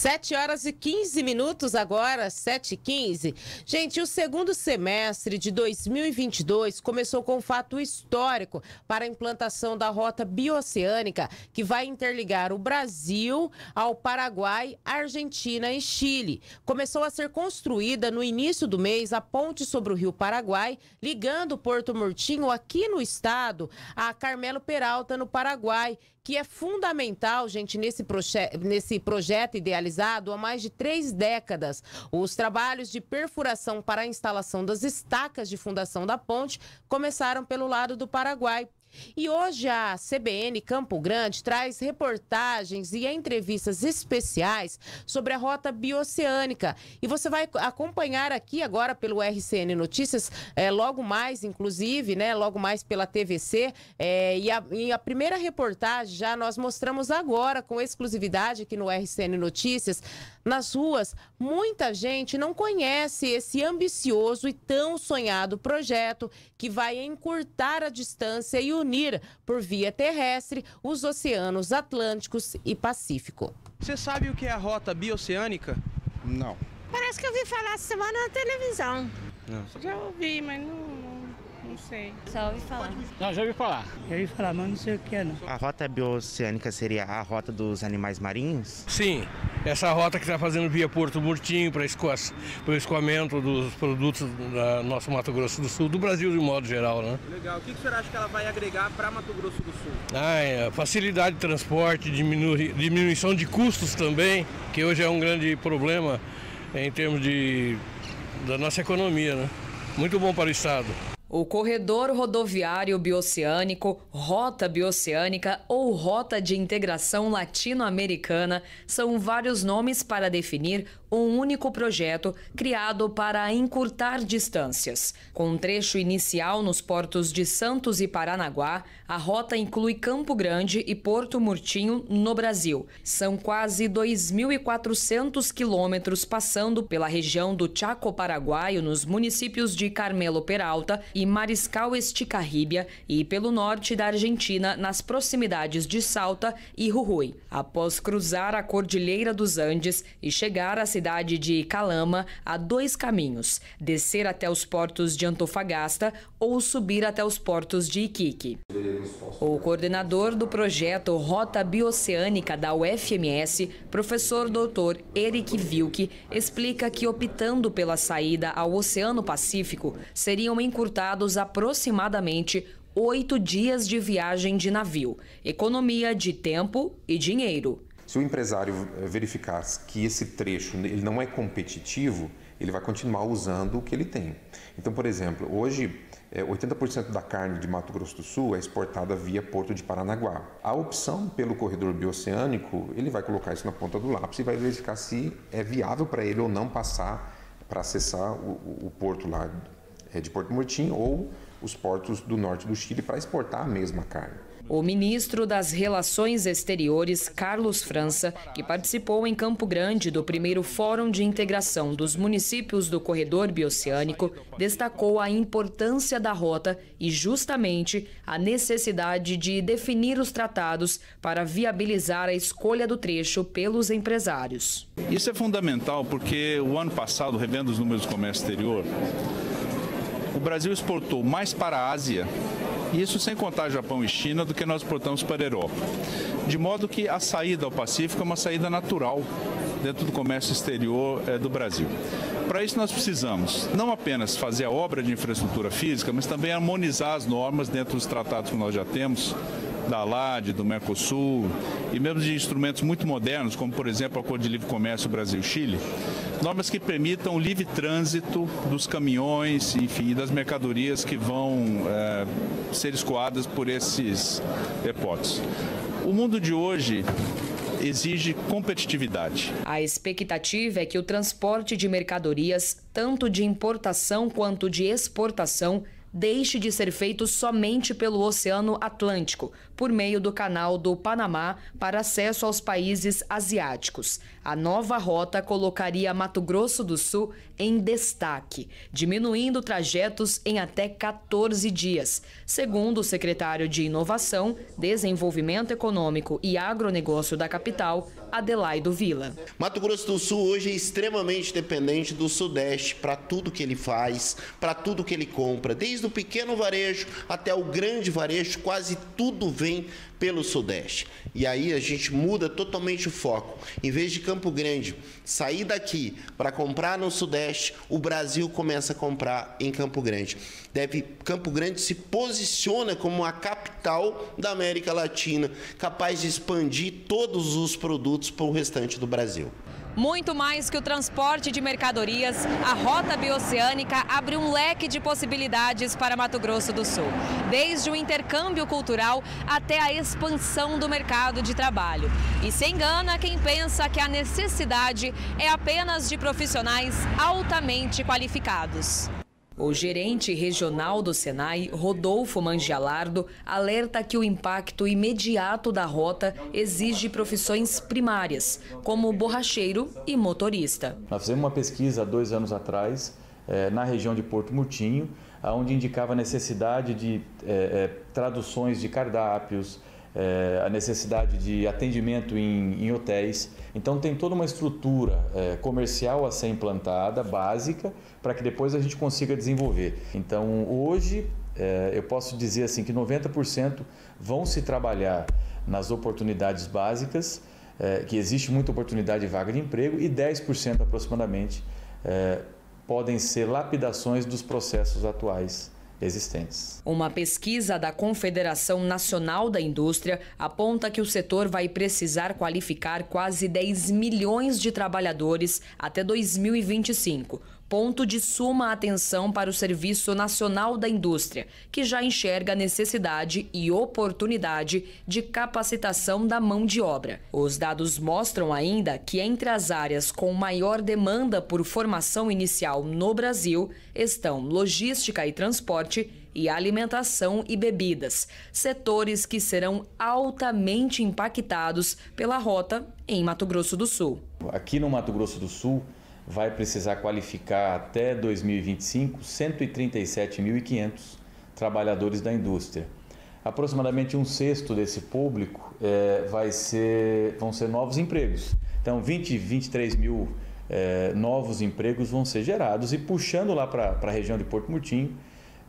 [SPEAKER 2] 7 horas e 15 minutos agora, 7 e 15. Gente, o segundo semestre de 2022 começou com um fato histórico para a implantação da rota bioceânica que vai interligar o Brasil ao Paraguai, Argentina e Chile. Começou a ser construída no início do mês a ponte sobre o Rio Paraguai, ligando Porto Murtinho aqui no estado a Carmelo Peralta no Paraguai que é fundamental, gente, nesse, proje nesse projeto idealizado há mais de três décadas. Os trabalhos de perfuração para a instalação das estacas de fundação da ponte começaram pelo lado do Paraguai, e hoje a CBN Campo Grande traz reportagens e entrevistas especiais sobre a rota bioceânica. E você vai acompanhar aqui agora pelo RCN Notícias, é, logo mais, inclusive, né? Logo mais pela TVC. É, e, a, e, a, primeira reportagem já nós mostramos agora com exclusividade aqui no RCN Notícias. Nas ruas, muita gente não conhece esse ambicioso e tão sonhado projeto que vai encurtar a distância e o unir por via terrestre os oceanos Atlânticos e Pacífico.
[SPEAKER 12] Você sabe o que é a rota bioceânica? Não.
[SPEAKER 16] Parece que eu vi falar essa semana na televisão. Não. Já ouvi, mas não não sei. Só ouvi falar.
[SPEAKER 17] Não, já ouvi falar. Já ouvi falar, mas não sei o que é, não. A rota bioceânica seria a rota dos animais marinhos? Sim.
[SPEAKER 4] Essa rota que está fazendo via Porto Murtinho para o escoamento dos produtos do nosso Mato Grosso do Sul, do Brasil de modo geral, né?
[SPEAKER 18] Legal. O que, que o senhor acha que ela vai agregar para Mato Grosso do Sul?
[SPEAKER 4] Ah, é, facilidade de transporte, diminuição de custos também, que hoje é um grande problema em termos de, da nossa economia, né? Muito bom para o Estado.
[SPEAKER 19] O corredor rodoviário bioceânico, rota bioceânica ou rota de integração latino-americana são vários nomes para definir um único projeto criado para encurtar distâncias. Com um trecho inicial nos portos de Santos e Paranaguá, a rota inclui Campo Grande e Porto Murtinho, no Brasil. São quase 2.400 quilômetros passando pela região do Chaco Paraguaio, nos municípios de Carmelo Peralta e e Mariscal Esticarribia e pelo norte da Argentina, nas proximidades de Salta e Jujuy. Após cruzar a Cordilheira dos Andes e chegar à cidade de Calama, há dois caminhos: descer até os portos de Antofagasta ou subir até os portos de Iquique. O coordenador do projeto Rota Bioceânica da UFMS, professor doutor Eric Vilke, explica que optando pela saída ao Oceano Pacífico, seriam encurtados aproximadamente oito dias de viagem de navio, economia de tempo e dinheiro.
[SPEAKER 18] Se o empresário eh, verificar que esse trecho né, ele não é competitivo, ele vai continuar usando o que ele tem. Então, por exemplo, hoje 80% eh, da carne de Mato Grosso do Sul é exportada via Porto de Paranaguá. A opção pelo corredor bioceânico, ele vai colocar isso na ponta do lápis e vai verificar se é viável para ele ou não passar para acessar o, o porto lá é, de Porto Murtim ou os portos do norte do Chile para exportar a mesma carne.
[SPEAKER 19] O ministro das Relações Exteriores, Carlos França, que participou em Campo Grande do primeiro Fórum de Integração dos Municípios do Corredor Bioceânico, destacou a importância da rota e justamente a necessidade de definir os tratados para viabilizar a escolha do trecho pelos empresários.
[SPEAKER 3] Isso é fundamental porque o ano passado, revendo os números do comércio exterior, o Brasil exportou mais para a Ásia, isso sem contar Japão e China, do que nós exportamos para a Europa. De modo que a saída ao Pacífico é uma saída natural dentro do comércio exterior eh, do Brasil. Para isso, nós precisamos não apenas fazer a obra de infraestrutura física, mas também harmonizar as normas dentro dos tratados que nós já temos da ALAD, do Mercosul e mesmo de instrumentos muito modernos, como por exemplo o Acordo de Livre Comércio Brasil-Chile, normas que permitam o livre trânsito dos caminhões, enfim, das mercadorias que vão é, ser escoadas por esses depósitos. O mundo de hoje exige competitividade.
[SPEAKER 19] A expectativa é que o transporte de mercadorias, tanto de importação quanto de exportação, deixe de ser feito somente pelo Oceano Atlântico, por meio do Canal do Panamá para acesso aos países asiáticos. A nova rota colocaria Mato Grosso do Sul em destaque, diminuindo trajetos em até 14 dias. Segundo o secretário de Inovação, Desenvolvimento Econômico e Agronegócio da
[SPEAKER 17] capital, Adelaido Vila. Mato Grosso do Sul hoje é extremamente dependente do Sudeste para tudo que ele faz, para tudo que ele compra. Desde o pequeno varejo até o grande varejo, quase tudo vem pelo Sudeste. E aí a gente muda totalmente o foco. Em vez de Campo Grande sair daqui para comprar no Sudeste, o Brasil começa a comprar em Campo Grande. Deve, Campo Grande se posiciona como a capital da América Latina, capaz de expandir todos os produtos para o restante do Brasil.
[SPEAKER 19] Muito mais que o transporte de mercadorias, a rota bioceânica abre um leque de possibilidades para Mato Grosso do Sul, desde o intercâmbio cultural até a expansão do mercado de trabalho. E se engana quem pensa que a necessidade é apenas de profissionais altamente qualificados. O gerente regional do Senai, Rodolfo Mangialardo, alerta que o impacto imediato da rota exige profissões primárias, como borracheiro e motorista.
[SPEAKER 4] Nós fizemos uma pesquisa há dois anos atrás, eh, na região de Porto Murtinho, onde indicava a necessidade de eh, eh, traduções de cardápios, é, a necessidade de atendimento em, em, hotéis. Então tem toda uma estrutura é, comercial a ser implantada, básica, para que depois a gente consiga desenvolver. Então hoje é, eu posso dizer assim que 90% vão se trabalhar nas oportunidades básicas, que existe muita oportunidade de vaga de emprego, e 10% aproximadamente podem ser lapidações dos processos atuais existentes.
[SPEAKER 19] Uma pesquisa da Confederação Nacional da Indústria aponta que o setor vai precisar qualificar quase 10 milhões de trabalhadores até 2025 ponto de suma atenção para o Serviço Nacional da Indústria, que já enxerga a necessidade e oportunidade de capacitação da mão de obra. Os dados mostram ainda que entre as áreas com maior demanda por formação inicial no Brasil estão logística e transporte e alimentação e bebidas, setores que serão altamente impactados pela rota em Mato Grosso do Sul.
[SPEAKER 4] Aqui no Mato Grosso do Sul, vai precisar qualificar até 2025 137.500 trabalhadores da indústria. Aproximadamente um sexto desse público é, vai ser, vão ser novos empregos. Então, 20, 23 mil é, novos empregos vão ser gerados e puxando lá para a região de Porto Murtinho,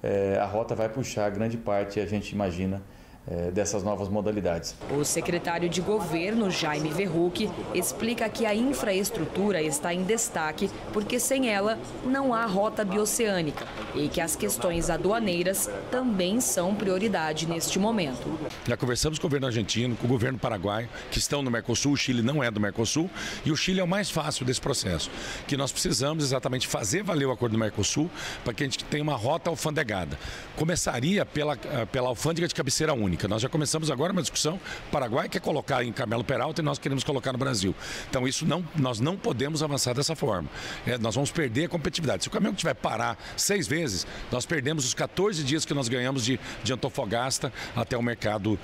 [SPEAKER 4] é, a rota vai puxar grande parte, a gente imagina, é, dessas novas modalidades.
[SPEAKER 19] O secretário de governo, Jaime Verruc, explica que a infraestrutura está em destaque porque sem ela não há rota bioceânica e que as questões aduaneiras também são prioridade neste momento.
[SPEAKER 18] Já conversamos com o governo argentino, com o governo paraguaio, que estão no Mercosul, o Chile não é do Mercosul e o Chile é o mais fácil desse processo, que nós precisamos exatamente fazer valer o acordo do Mercosul para que a gente tenha uma rota alfandegada. Começaria pela, ah, pela alfândega de cabeceira única única. Nós já começamos agora uma discussão. O Paraguai quer colocar em Carmelo Peralta e nós queremos colocar no Brasil. Então, isso não, nós não podemos avançar dessa forma. É, nós vamos perder a competitividade. Se o caminhão tiver parar seis vezes, nós perdemos os 14 dias que nós ganhamos de, de Antofagasta até o mercado,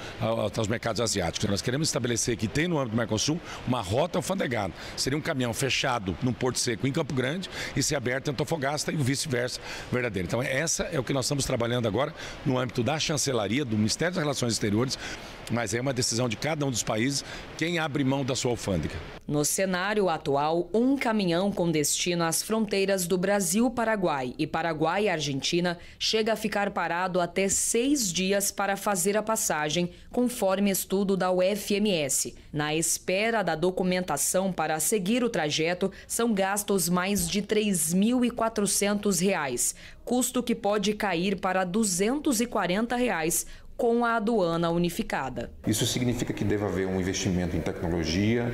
[SPEAKER 18] até os mercados asiáticos. Então, nós queremos estabelecer que tem no âmbito do Mercosul uma rota alfandegada. Seria um caminhão fechado num Porto Seco em Campo Grande e ser aberto em Antofagasta e vice-versa verdadeiro. Então, essa é o que nós estamos trabalhando agora no âmbito da chancelaria, do Ministério das Relações relações exteriores, mas é uma decisão de cada um dos países quem abre mão da sua alfândega.
[SPEAKER 19] No cenário atual, um caminhão com destino às fronteiras do Brasil-Paraguai e Paraguai-Argentina chega a ficar parado até seis dias para fazer a passagem, conforme estudo da UFMS. Na espera da documentação para seguir o trajeto, são gastos mais de R$ 3.400, custo que pode cair para R$ 240, reais, com a aduana unificada.
[SPEAKER 18] Isso significa que deve haver um investimento em tecnologia,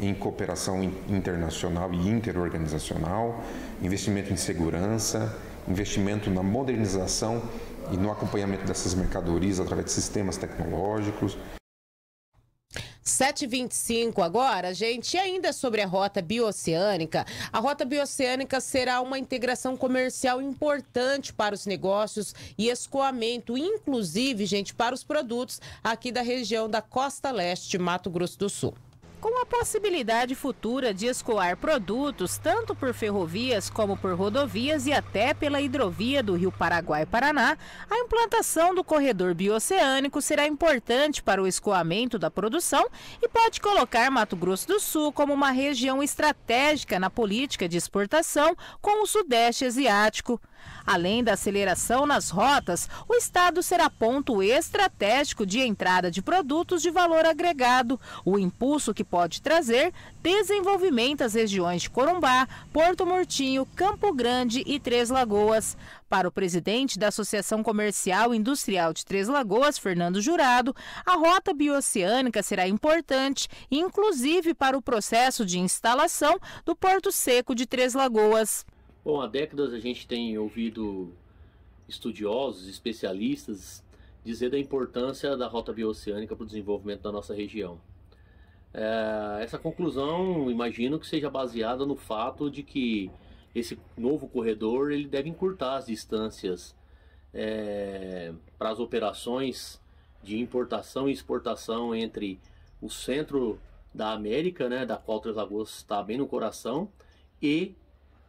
[SPEAKER 18] em cooperação internacional e interorganizacional, investimento em segurança, investimento na modernização e no acompanhamento dessas mercadorias através de sistemas tecnológicos.
[SPEAKER 2] 7h25 agora, gente, ainda sobre a rota bioceânica. A rota bioceânica será uma integração comercial importante para os negócios e escoamento, inclusive, gente, para os produtos aqui da região da Costa Leste, Mato Grosso do Sul com a possibilidade futura de escoar produtos tanto por ferrovias como por rodovias e até pela hidrovia do Rio Paraguai-Paraná, a implantação do corredor bioceânico será importante para o escoamento da produção e pode colocar Mato Grosso do Sul como uma região estratégica na política de exportação com o Sudeste Asiático. Além da aceleração nas rotas, o estado será ponto estratégico de entrada de produtos de valor agregado, o impulso que pode trazer desenvolvimento às regiões de Corumbá, Porto Murtinho, Campo Grande e Três Lagoas. Para o presidente da Associação Comercial e Industrial de Três Lagoas, Fernando Jurado, a rota bioceânica será importante, inclusive para o processo de instalação do Porto Seco de Três Lagoas.
[SPEAKER 17] Bom, há décadas a gente tem ouvido estudiosos, especialistas, dizer da importância da rota bioceânica para o desenvolvimento da nossa região. É, essa conclusão, imagino que seja baseada no fato de que esse novo corredor ele deve encurtar as distâncias é, para as operações de importação e exportação entre o centro da América, né, da qual Três Lagoas está bem no coração, e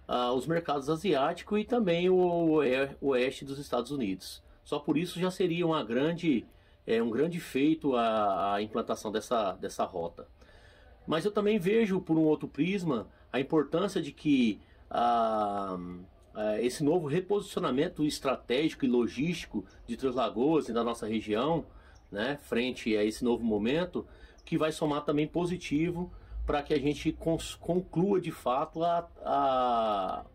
[SPEAKER 17] ah, os mercados asiático e também o oeste dos Estados Unidos. Só por isso já seria uma grande, é, um grande feito a, a implantação dessa, dessa rota. Mas eu também vejo por um outro prisma a importância de que ah, ah esse novo reposicionamento estratégico e logístico de Três Lagoas e da nossa região, né, frente a esse novo momento, que vai somar também positivo para que a gente conclua de fato a, a,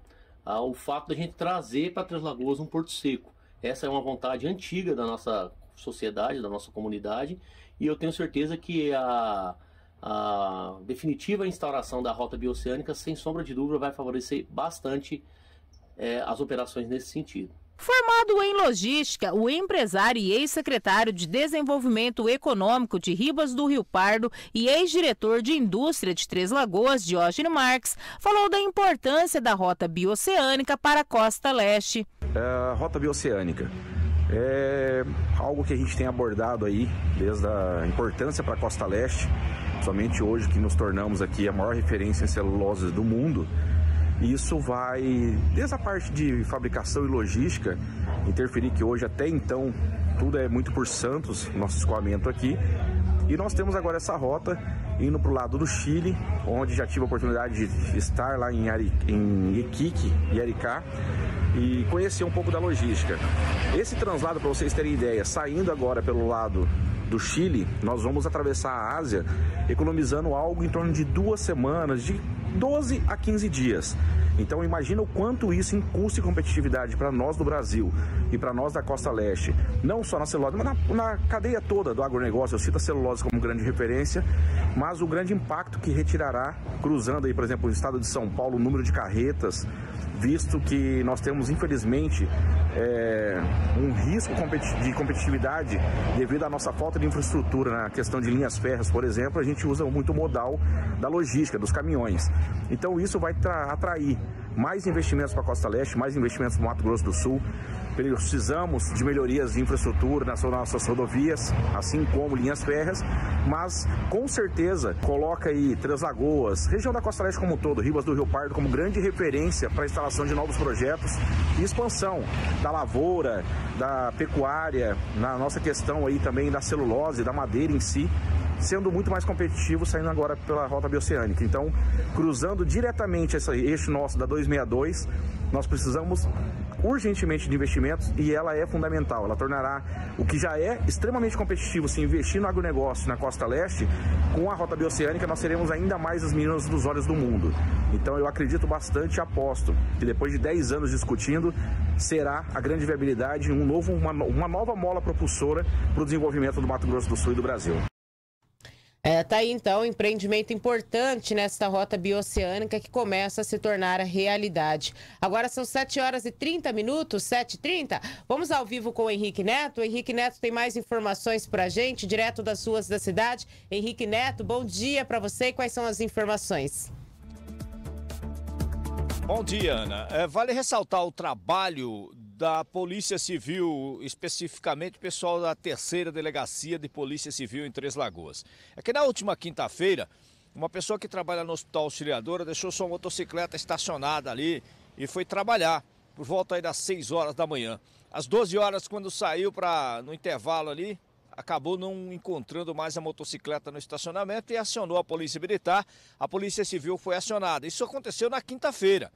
[SPEAKER 17] a, o fato da gente trazer para Três Lagoas um porto seco. Essa é uma vontade antiga da nossa sociedade, da nossa comunidade, e eu tenho certeza que a, a definitiva instauração da rota bioceânica, sem sombra de dúvida, vai favorecer bastante é, as operações nesse sentido.
[SPEAKER 2] Formado em logística, o empresário e ex-secretário de Desenvolvimento Econômico de Ribas do Rio Pardo e ex-diretor de Indústria de Três Lagoas, Diógenes Marques, falou da importância da rota bioceânica para a costa leste.
[SPEAKER 18] É, rota bioceânica é algo que a gente tem abordado aí desde a importância para a costa leste, somente hoje que nos tornamos aqui a maior referência em celulose do mundo. Isso vai, desde a parte de fabricação e logística, interferir que hoje até então tudo é muito por Santos, nosso escoamento aqui. E nós temos agora essa rota indo para o lado do Chile, onde já tive a oportunidade de estar lá em, Ari, em Iquique, Aricá, e conhecer um pouco da logística. Esse translado, para vocês terem ideia, saindo agora pelo lado do Chile, nós vamos atravessar a Ásia economizando algo em torno de duas semanas, de 12 a 15 dias. Então imagina o quanto isso em custo e competitividade para nós do Brasil e para nós da Costa Leste, não só na celulose, mas na, na cadeia toda do agronegócio. Eu cito a celulose como grande referência, mas mas o grande impacto que retirará, cruzando aí, por exemplo, o estado de São Paulo, o número de carretas, visto que nós temos, infelizmente, é, um risco de competitividade devido à nossa falta de infraestrutura na né? questão de linhas férreas, por exemplo, a gente usa muito o modal da logística, dos caminhões. Então isso vai atrair mais investimentos para a Costa Leste, mais investimentos para o Mato Grosso do Sul. Precisamos de melhorias de infraestrutura nas nossas rodovias, assim como linhas férreas, mas com certeza coloca aí Três Lagoas, região da Costa Leste como um todo, Ribas do Rio Pardo como grande referência para a instalação de novos projetos e expansão da lavoura, da pecuária, na nossa questão aí também da celulose, da madeira em si, sendo muito mais competitivo saindo agora pela rota bioceânica. Então, cruzando diretamente esse eixo nosso da 262, nós precisamos urgentemente de investimentos e ela é fundamental. Ela tornará o que já é extremamente competitivo se investir no agronegócio na costa leste, com a rota bioceânica nós seremos ainda mais os meninos dos olhos do mundo. Então eu acredito bastante e aposto que depois de 10 anos discutindo, será a grande viabilidade um novo, uma, uma nova mola propulsora para o desenvolvimento do Mato Grosso do Sul e do Brasil.
[SPEAKER 2] É, tá aí então um empreendimento importante nesta rota bioceânica que começa a se tornar a realidade. Agora são 7 horas e 30 minutos, 7h30. Vamos ao vivo com o Henrique Neto. O Henrique Neto tem mais informações pra gente, direto das ruas da cidade. Henrique Neto, bom dia para você e quais são as informações?
[SPEAKER 7] Bom dia, Ana. É, vale ressaltar o trabalho da Polícia Civil, especificamente o pessoal da terceira delegacia de Polícia Civil em Três Lagoas. É que na última quinta-feira, uma pessoa que trabalha no Hospital Auxiliadora deixou sua motocicleta estacionada ali e foi trabalhar por volta aí das 6 horas da manhã. Às 12 horas, quando saiu para no intervalo ali, acabou não encontrando mais a motocicleta no estacionamento e acionou a Polícia Militar. A Polícia Civil foi acionada. Isso aconteceu na quinta-feira.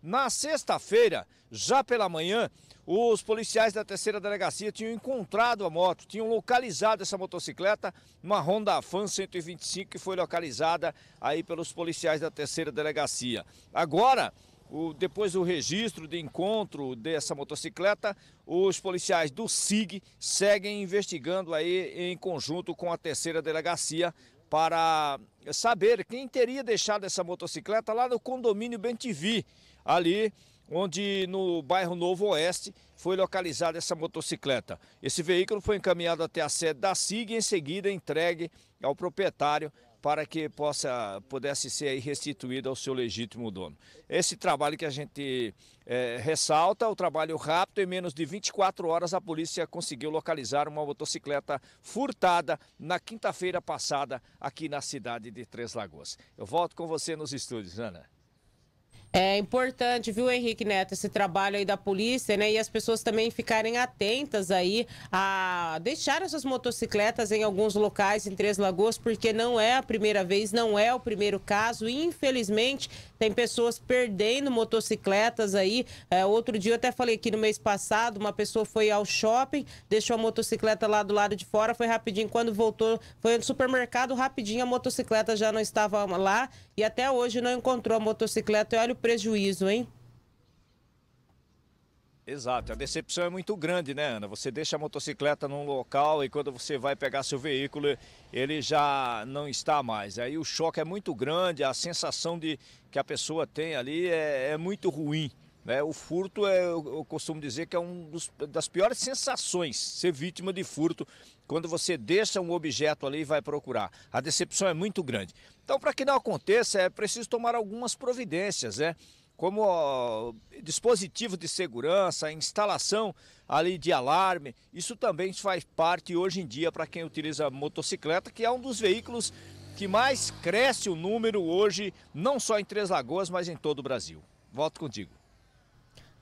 [SPEAKER 7] Na sexta-feira, já pela manhã, os policiais da terceira delegacia tinham encontrado a moto, tinham localizado essa motocicleta, uma Honda Fan 125 que foi localizada aí pelos policiais da terceira delegacia. Agora, o, depois do registro de encontro dessa motocicleta, os policiais do SIG seguem investigando aí em conjunto com a terceira delegacia para saber quem teria deixado essa motocicleta lá no condomínio Bentivi, ali onde no bairro Novo Oeste foi localizada essa motocicleta. Esse veículo foi encaminhado até a sede da SIG e em seguida entregue ao proprietário para que possa pudesse ser restituído ao seu legítimo dono. Esse trabalho que a gente é, ressalta, o trabalho rápido, em menos de 24 horas a polícia conseguiu localizar uma motocicleta furtada na quinta-feira passada aqui na cidade de Três Lagoas. Eu volto com você nos estúdios, Ana.
[SPEAKER 2] É importante, viu, Henrique Neto, esse trabalho aí da polícia, né? E as pessoas também ficarem atentas aí a deixar essas motocicletas em alguns locais em Três Lagoas, porque não é a primeira vez, não é o primeiro caso. infelizmente, tem pessoas perdendo motocicletas aí. É, outro dia eu até falei aqui no mês passado, uma pessoa foi ao shopping, deixou a motocicleta lá do lado de fora, foi rapidinho. Quando voltou, foi no supermercado, rapidinho a motocicleta já não estava lá e até hoje não encontrou a motocicleta. E olha o prejuízo, hein?
[SPEAKER 7] Exato, a decepção é muito grande, né, Ana? Você deixa a motocicleta num local e quando você vai pegar seu veículo, ele já não está mais. Aí o choque é muito grande, a sensação de, que a pessoa tem ali é, é muito ruim. Né? O furto, é, eu costumo dizer que é uma das piores sensações, ser vítima de furto, quando você deixa um objeto ali e vai procurar. A decepção é muito grande. Então, para que não aconteça, é preciso tomar algumas providências, né? como ó, dispositivo de segurança, instalação ali de alarme. Isso também faz parte hoje em dia para quem utiliza motocicleta, que é um dos veículos que mais cresce o número hoje, não só em Três Lagoas, mas em todo o Brasil. Volto contigo.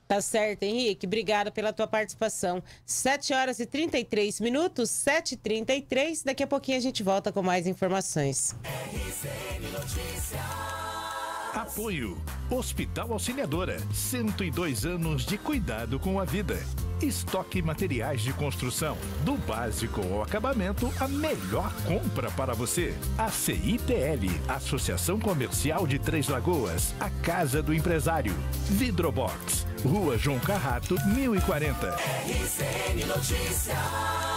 [SPEAKER 2] Tá certo, Henrique. Obrigada pela tua participação. 7 horas e 33 minutos, 7h33. Daqui a pouquinho a gente volta com mais informações. RCN
[SPEAKER 3] Notícias. Apoio Hospital Auxiliadora, 102 anos de cuidado com a vida. Estoque materiais de construção, do básico ao acabamento, a melhor compra para você. A CITL, Associação Comercial de Três Lagoas, a Casa do Empresário. Vidrobox, Rua João Carrato, 1040. RCN Notícias.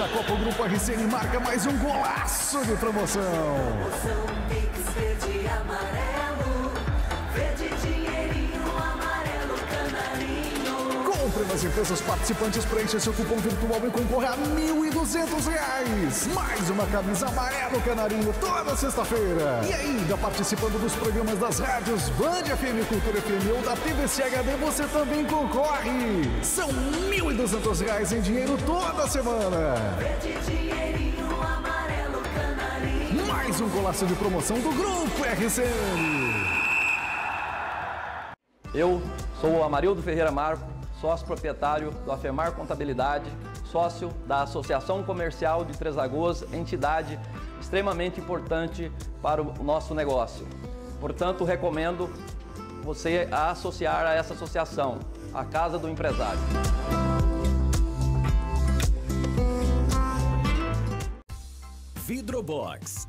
[SPEAKER 10] da Copa, o Grupo RCN marca mais um golaço de promoção. promoção
[SPEAKER 15] tem que ser de amarelo.
[SPEAKER 10] compre nas empresas participantes, preencha seu cupom virtual e concorra a mil e duzentos reais. Mais uma camisa amarelo canarinho toda sexta-feira. E ainda participando dos programas das rádios Band FM, Cultura FM ou da TVCHD, você também concorre. São mil e duzentos reais em dinheiro toda semana. Mais um golaço de promoção do Grupo RCN.
[SPEAKER 5] Eu sou o Amarildo Ferreira Marco sócio proprietário do Afemar Contabilidade, sócio da Associação Comercial de Três Lagoas, entidade extremamente importante para o nosso negócio. Portanto, recomendo você a associar a essa associação, a Casa do
[SPEAKER 1] Empresário. Vidrobox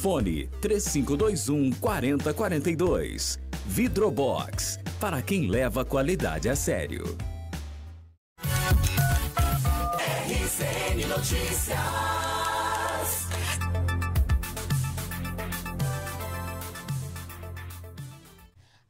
[SPEAKER 1] Fone 3521 4042. Vidrobox para quem leva a qualidade a sério.
[SPEAKER 13] RCN Notícias.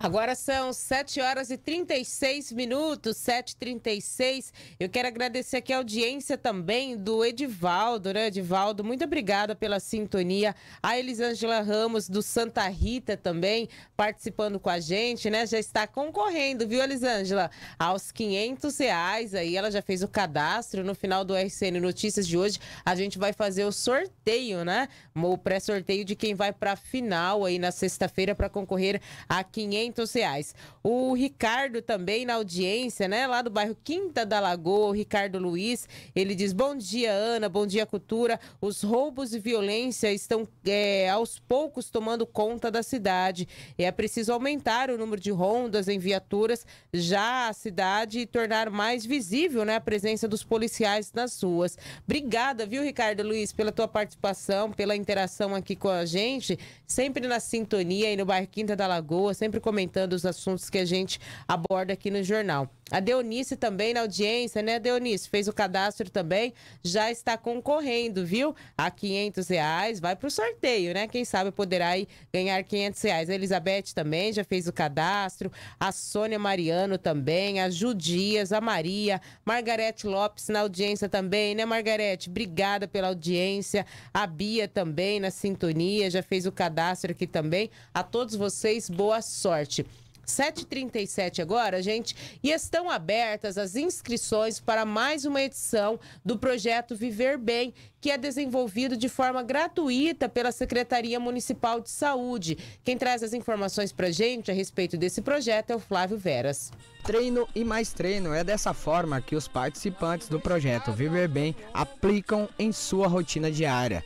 [SPEAKER 2] Agora são 7 horas e 36 minutos, 7h36. Eu quero agradecer aqui a audiência também do Edivaldo, né? Edivaldo, muito obrigada pela sintonia. A Elisângela Ramos, do Santa Rita, também participando com a gente, né? Já está concorrendo, viu, Elisângela? Aos 500 reais aí, ela já fez o cadastro. No final do RCN Notícias de hoje, a gente vai fazer o sorteio, né? O pré-sorteio de quem vai para a final aí na sexta-feira para concorrer a 500 sociais. reais. O Ricardo também na audiência, né? Lá do bairro Quinta da Lagoa, o Ricardo Luiz, ele diz, bom dia Ana, bom dia Cultura. Os roubos e violência estão é, aos poucos tomando conta da cidade. É preciso aumentar o número de rondas em viaturas já a cidade e tornar mais visível né, a presença dos policiais nas ruas. Obrigada, viu Ricardo Luiz, pela tua participação, pela interação aqui com a gente, sempre na sintonia aí no bairro Quinta da Lagoa, sempre comentando comentando os assuntos que a gente aborda aqui no jornal. A Deonice também na audiência, né, Deonice? Fez o cadastro também, já está concorrendo, viu? A 500 reais, vai para o sorteio, né? Quem sabe poderá ganhar 500 reais. A Elizabeth também já fez o cadastro, a Sônia Mariano também, a Judias, a Maria, Margarete Lopes na audiência também, né, Margarete? Obrigada pela audiência. A Bia também na sintonia, já fez o cadastro aqui também. A todos vocês, boa sorte. 7h37 agora, gente, e estão abertas as inscrições para mais uma edição do projeto Viver Bem, que é desenvolvido de forma gratuita pela Secretaria Municipal de Saúde. Quem traz as informações para gente a respeito desse projeto é o Flávio Veras. Treino e mais treino é dessa
[SPEAKER 6] forma que os participantes do projeto Viver Bem aplicam em sua rotina diária.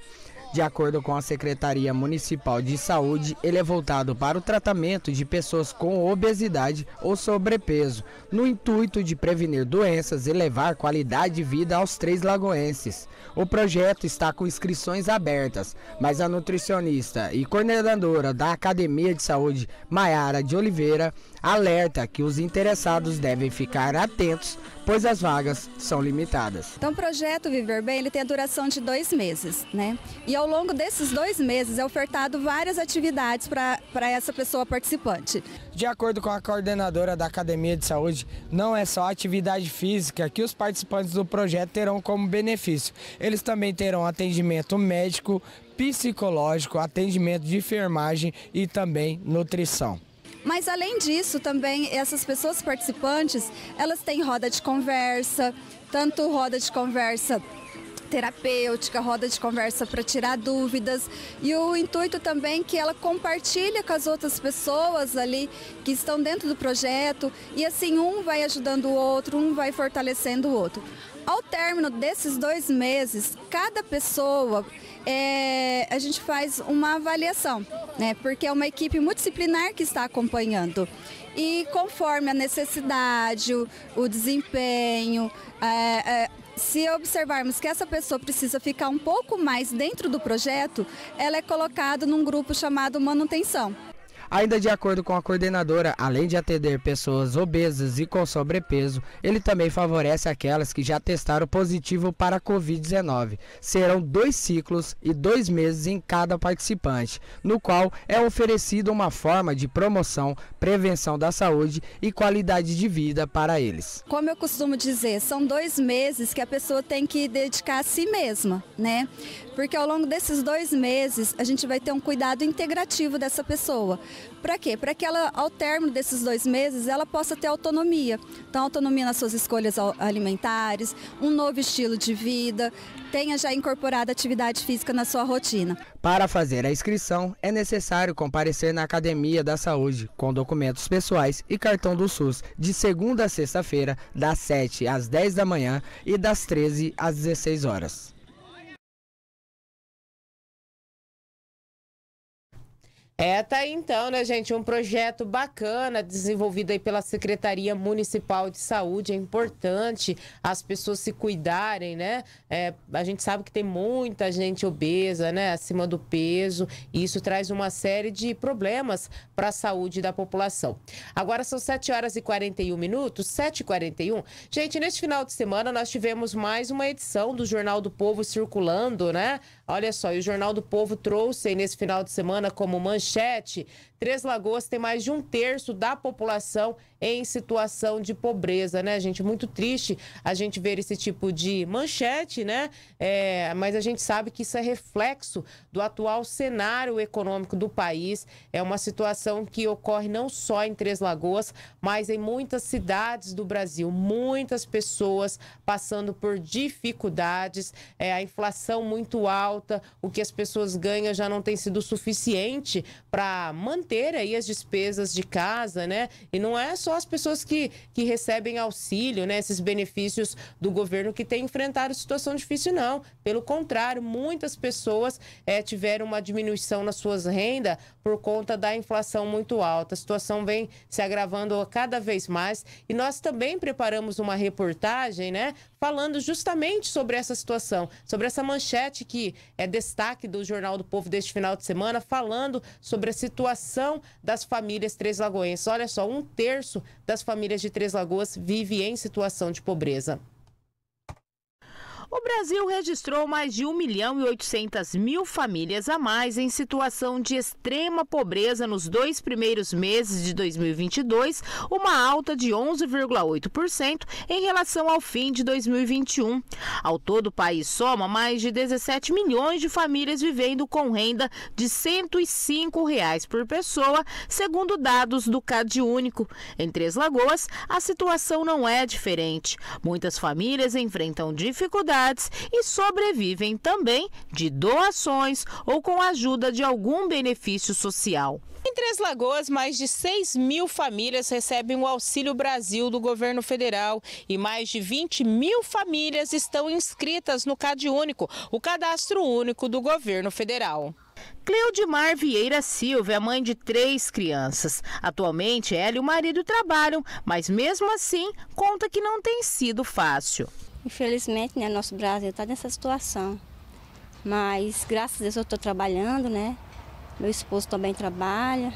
[SPEAKER 6] De acordo com a Secretaria Municipal de Saúde, ele é voltado para o tratamento de pessoas com obesidade ou sobrepeso, no intuito de prevenir doenças e levar qualidade de vida aos três lagoenses. O projeto está com inscrições abertas, mas a nutricionista e coordenadora da Academia de Saúde, Maiara de Oliveira, alerta que os interessados devem ficar atentos, pois as vagas são limitadas.
[SPEAKER 20] Então o projeto Viver Bem ele tem a duração de dois meses, né? E ao longo desses dois meses é ofertado várias atividades para essa pessoa
[SPEAKER 6] participante. De acordo com a coordenadora da Academia de Saúde, não é só atividade física que os participantes do projeto terão como benefício. Eles também terão atendimento médico, psicológico, atendimento de enfermagem e também nutrição.
[SPEAKER 20] Mas além disso, também essas pessoas participantes, elas têm roda de conversa, tanto roda de conversa terapêutica, roda de conversa para tirar dúvidas e o intuito também é que ela compartilha com as outras pessoas ali que estão dentro do projeto e assim um vai ajudando o outro, um vai fortalecendo o outro. Ao término desses dois meses, cada pessoa é, a gente faz uma avaliação né? Porque é uma equipe multidisciplinar que está acompanhando. E conforme a necessidade, o, o desempenho, é, é, se observarmos que essa pessoa precisa ficar um pouco mais dentro do projeto, ela é colocada num grupo chamado manutenção.
[SPEAKER 6] Ainda de acordo com a coordenadora, além de atender pessoas obesas e com sobrepeso, ele também favorece aquelas que já testaram positivo para a Covid-19. Serão dois ciclos e dois meses em cada participante, no qual é oferecida uma forma de promoção, prevenção da saúde e qualidade de vida para eles.
[SPEAKER 20] Como eu costumo dizer, são dois meses que a pessoa tem que dedicar a si mesma, né? Porque ao longo desses dois meses a gente vai ter um cuidado integrativo dessa pessoa. Para quê? Para que ela, ao término desses dois meses, ela possa ter autonomia. Então, autonomia nas suas escolhas alimentares, um novo estilo de vida, tenha já incorporado atividade física
[SPEAKER 6] na sua rotina. Para fazer a inscrição, é necessário comparecer na Academia da Saúde, com documentos pessoais e cartão do SUS, de segunda a sexta-feira, das 7 às 10 da manhã e das 13 às 16 horas.
[SPEAKER 2] É, tá aí então, né, gente? Um projeto bacana desenvolvido aí pela Secretaria Municipal de Saúde. É importante as pessoas se cuidarem, né? É, a gente sabe que tem muita gente obesa, né? Acima do peso. E isso traz uma série de problemas para a saúde da população. Agora são 7 horas e 41 minutos, 7 e 41. Gente, neste final de semana nós tivemos mais uma edição do Jornal do Povo circulando, né? Olha só, e o Jornal do Povo trouxe aí nesse final de semana como manchete Três Lagoas tem mais de um terço da população em situação de pobreza, né, gente? Muito triste a gente ver esse tipo de manchete, né? É, mas a gente sabe que isso é reflexo do atual cenário econômico do país. É uma situação que ocorre não só em Três Lagoas, mas em muitas cidades do Brasil. Muitas pessoas passando por dificuldades, é, a inflação muito alta, o que as pessoas ganham já não tem sido suficiente para manter manter aí as despesas de casa, né? E não é só as pessoas que, que recebem auxílio, né? Esses benefícios do governo que tem enfrentado situação difícil, não. Pelo contrário, muitas pessoas é, tiveram uma diminuição nas suas rendas por conta da inflação muito alta. A situação vem se agravando cada vez mais. E nós também preparamos uma reportagem, né? Falando justamente sobre essa situação, sobre essa manchete que é destaque do Jornal do Povo deste final de semana, falando sobre a situação situação das famílias Três Lagoenses. Olha só, um terço das famílias de Três Lagoas vive em situação de pobreza. O Brasil registrou mais de 1 milhão e 800 mil famílias a mais em situação de extrema pobreza nos dois primeiros meses de 2022, uma alta de 11,8% em relação ao fim de 2021. Ao todo, o país soma mais de 17 milhões de famílias vivendo com renda de R$ 105 reais por pessoa, segundo dados do CadÚnico. Em Três Lagoas, a situação não é diferente. Muitas famílias enfrentam dificuldades e sobrevivem também de doações ou com a ajuda de algum benefício social. Em Três Lagoas, mais de 6 mil famílias recebem o Auxílio Brasil do governo federal e mais de 20 mil famílias estão inscritas no CAD Único, o cadastro único do governo federal. Cleudimar Vieira Silva é mãe de três crianças. Atualmente, ela e o marido trabalham, mas mesmo assim conta que não tem sido fácil.
[SPEAKER 16] Infelizmente, né, nosso Brasil está nessa situação. Mas graças a Deus eu estou trabalhando, né? Meu esposo também trabalha.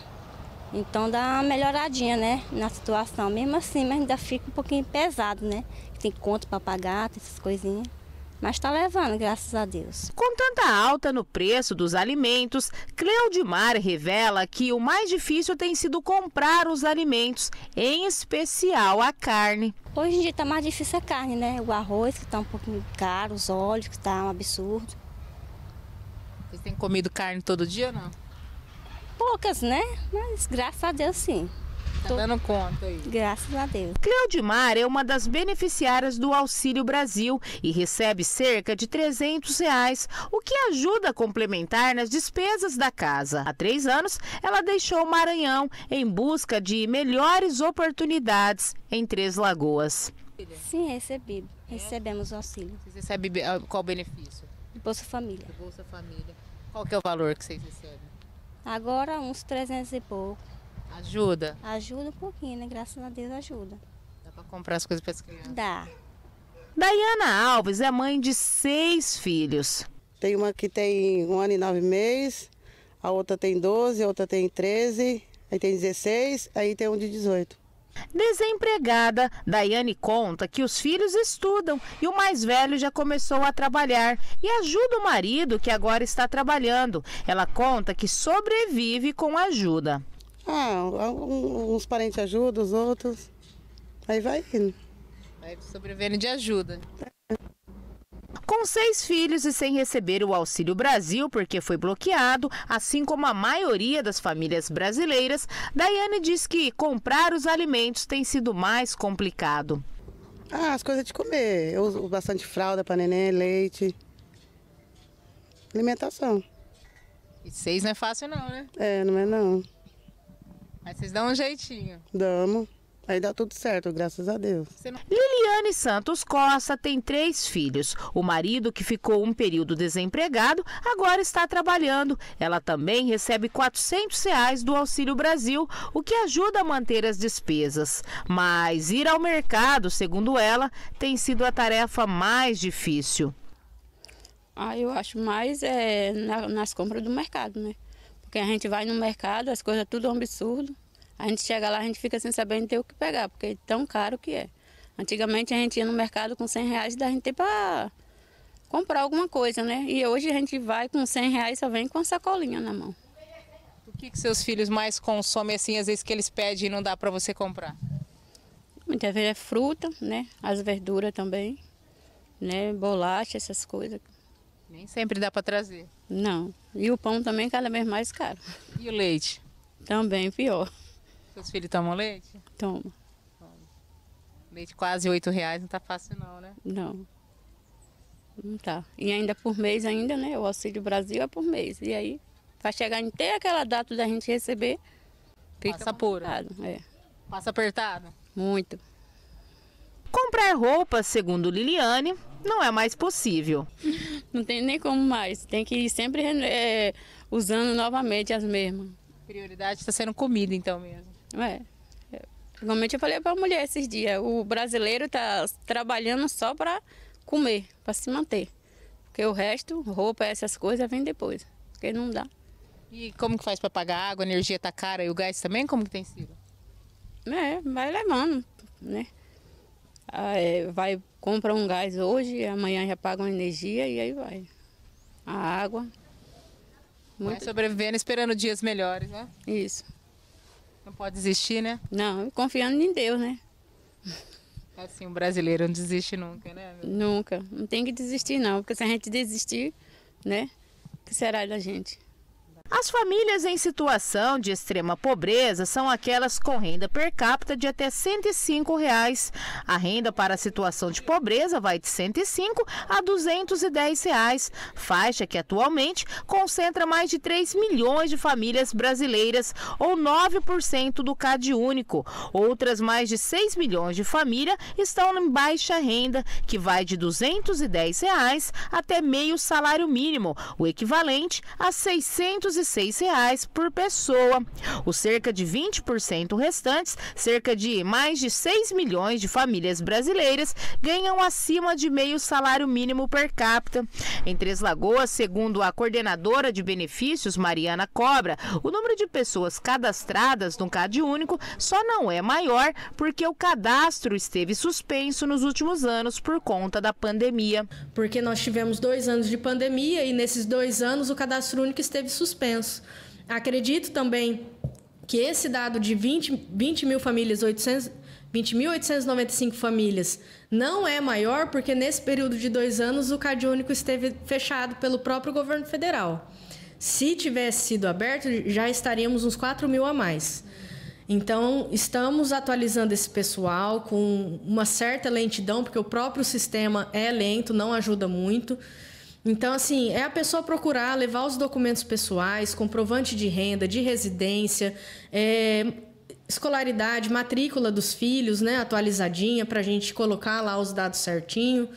[SPEAKER 16] Então dá uma melhoradinha, né, na situação. Mesmo assim, mas ainda fica um pouquinho pesado, né? Tem conta para pagar, tem essas coisinhas. Mas
[SPEAKER 2] está levando, graças a Deus. Com tanta alta no preço dos alimentos, Cleudimar revela que o mais difícil tem sido comprar os alimentos, em especial a carne. Hoje em dia está mais difícil a
[SPEAKER 16] carne, né? O arroz que está um pouquinho caro, os óleos que está um absurdo.
[SPEAKER 2] Vocês têm comido carne todo dia não? Poucas,
[SPEAKER 16] né? Mas graças a Deus
[SPEAKER 2] sim. Tá Tô... Tá dando conta aí. Graças a Deus. Cleudimar é uma das beneficiárias do Auxílio Brasil e recebe cerca de 300 reais, o que ajuda a complementar nas despesas da casa. Há três anos, ela deixou o Maranhão em busca de melhores oportunidades em Três Lagoas.
[SPEAKER 16] Sim, recebi. Recebemos o auxílio. Vocês recebem ah, qual benefício? Bolsa Família. Bolsa Família. Qual que é o valor que vocês recebem? Agora uns 300 e pouco. Ajuda? Ajuda um pouquinho, né? Graças a Deus ajuda. Dá para comprar as coisas para as crianças?
[SPEAKER 2] Dá. Daiana Alves é mãe de seis filhos. Tem uma que tem um ano e nove meses, a outra tem 12, a outra tem 13, aí tem 16, aí tem um de 18. Desempregada, Daiane conta que os filhos estudam e o mais velho já começou a trabalhar e ajuda o marido que agora está trabalhando. Ela conta que sobrevive com ajuda. Ah, uns parentes ajudam, os outros. Aí vai indo. Vai sobrevivendo de ajuda. Com seis filhos e sem receber o Auxílio Brasil porque foi bloqueado, assim como a maioria das famílias brasileiras, Daiane diz que comprar os alimentos tem sido mais complicado. Ah, as coisas de comer. Eu uso bastante fralda para neném, leite. Alimentação. E seis não é fácil não, né? É, não é não. Aí vocês dão um jeitinho. Damos. Aí dá tudo certo, graças a Deus. Liliane Santos Costa tem três filhos. O marido, que ficou um período desempregado, agora está trabalhando. Ela também recebe R$ 400 reais do Auxílio Brasil, o que ajuda a manter as despesas. Mas ir ao mercado, segundo ela, tem sido a tarefa mais difícil.
[SPEAKER 16] Ah, eu acho mais é, nas compras do mercado, né? Porque a gente vai no mercado, as coisas tudo é um absurdo. A gente chega lá, a gente fica sem saber nem ter o que pegar, porque é tão caro que é. Antigamente a gente ia no mercado com 100 reais, e da gente ter para comprar alguma coisa, né? E hoje a gente vai com 100 reais, só vem com a sacolinha na mão.
[SPEAKER 2] O que, que seus filhos mais consomem, assim, às vezes que eles pedem e não dá para você comprar?
[SPEAKER 16] Muitas vezes é fruta, né? As verduras também, né? Bolacha, essas coisas. Nem sempre dá para trazer. Não. E o pão também é cada vez mais caro. E o leite? Também pior.
[SPEAKER 2] Seus filhos tomam leite? Toma. Leite quase oito reais não tá fácil não, né?
[SPEAKER 16] Não. Não tá. E ainda por mês ainda, né? O Auxílio Brasil é por mês. E aí, para chegar até aquela data da gente receber, fica Passa É. Passa apertado? Muito.
[SPEAKER 2] Comprar roupas, segundo Liliane, não é mais possível.
[SPEAKER 16] Não tem nem como mais. Tem que ir sempre é, usando novamente as mesmas. Prioridade está sendo comida, então mesmo. É. Realmente eu falei para a mulher esses dias: o brasileiro está trabalhando só para comer, para se manter. Porque o resto, roupa, essas coisas, vem
[SPEAKER 2] depois. Porque não dá. E como que faz para pagar a água? A energia está cara e o gás também? Como que tem sido?
[SPEAKER 16] É, vai levando, né? Ah, é, vai, compra um gás hoje, amanhã já paga uma energia e aí vai. A água.
[SPEAKER 2] Muito... Vai sobrevivendo, esperando dias melhores, né? Isso. Não
[SPEAKER 16] pode desistir, né? Não, confiando em Deus, né?
[SPEAKER 2] É assim, o um brasileiro
[SPEAKER 16] não desiste nunca, né? Nunca. Não tem que desistir, não, porque se a gente desistir, né? O que
[SPEAKER 2] será da gente? As famílias em situação de extrema pobreza são aquelas com renda per capita de até R$ 105. Reais. A renda para a situação de pobreza vai de R$ 105 a R$ 210, reais, faixa que atualmente concentra mais de 3 milhões de famílias brasileiras, ou 9% do CAD único. Outras mais de 6 milhões de famílias estão em baixa renda, que vai de R$ 210 reais até meio salário mínimo, o equivalente a R$ 600 206 por pessoa. Os cerca de 20% restantes, cerca de mais de 6 milhões de famílias brasileiras, ganham acima de meio salário mínimo per capita. Em Três Lagoas, segundo a coordenadora de benefícios, Mariana Cobra, o número de pessoas cadastradas no Cade único só não é maior porque o cadastro esteve suspenso nos últimos anos
[SPEAKER 8] por conta da pandemia. Porque nós tivemos dois anos de pandemia e nesses dois anos o cadastro único esteve suspenso. Acredito também que esse dado de 20, 20 mil famílias, 20.895 famílias não é maior, porque nesse período de dois anos o Cade Único esteve fechado pelo próprio governo federal. Se tivesse sido aberto, já estaríamos uns 4 mil a mais. Então, estamos atualizando esse pessoal com uma certa lentidão, porque o próprio sistema é lento, não ajuda muito. Então, assim, é a pessoa procurar levar os documentos pessoais, comprovante de renda, de residência, é, escolaridade, matrícula dos filhos, né, atualizadinha, para a gente colocar lá os dados certinho.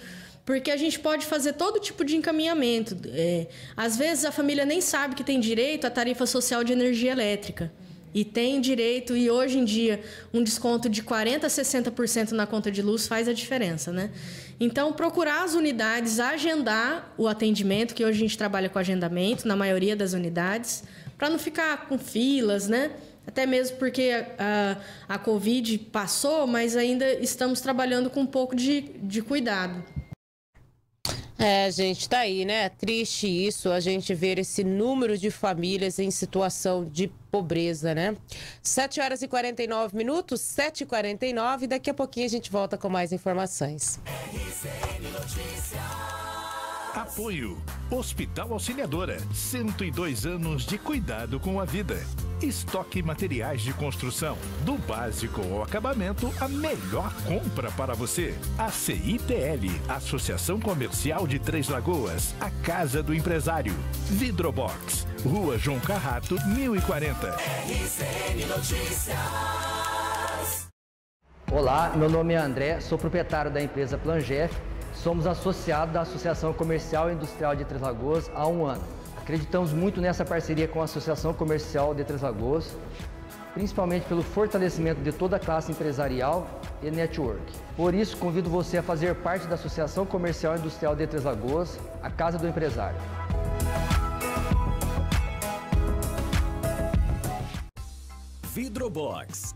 [SPEAKER 8] Porque a gente pode fazer todo tipo de encaminhamento. É, às vezes a família nem sabe que tem direito à tarifa social de energia elétrica e tem direito, e hoje em dia, um desconto de 40% a 60% na conta de luz faz a diferença, né? Então, procurar as unidades, agendar o atendimento, que hoje a gente trabalha com agendamento na maioria das unidades, para não ficar com filas, né? Até mesmo porque a, a, a Covid passou, mas ainda estamos trabalhando com um pouco de, de cuidado. É, gente, tá aí, né? Triste isso, a gente
[SPEAKER 2] ver esse número de famílias em situação de pobreza, né? 7 horas e 49 minutos, 7 e 49 daqui a pouquinho a gente volta com mais informações.
[SPEAKER 3] RCN Notícias. Apoio Hospital Auxiliadora, 102 anos de cuidado com a vida. Estoque materiais de construção, do básico ao acabamento, a melhor compra para você. A CITL, Associação Comercial de Três Lagoas, a Casa do Empresário. Vidrobox, Rua João Carrato, 1040. RCN Notícias.
[SPEAKER 6] Olá, meu nome é André, sou proprietário da empresa Plangef Somos associados da Associação Comercial e Industrial de Três Lagoas há um ano. Acreditamos muito nessa parceria com a Associação Comercial de Três Lagoas, principalmente pelo fortalecimento de toda a classe empresarial e network. Por isso, convido você a fazer parte da Associação Comercial e Industrial de Três Lagoas, a Casa do Empresário.
[SPEAKER 1] Vidrobox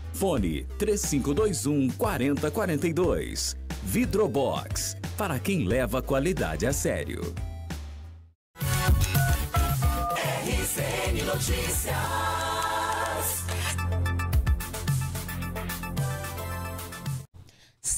[SPEAKER 1] Fone 3521 4042. Vidrobox para quem leva qualidade a sério.
[SPEAKER 13] RCN Notícias.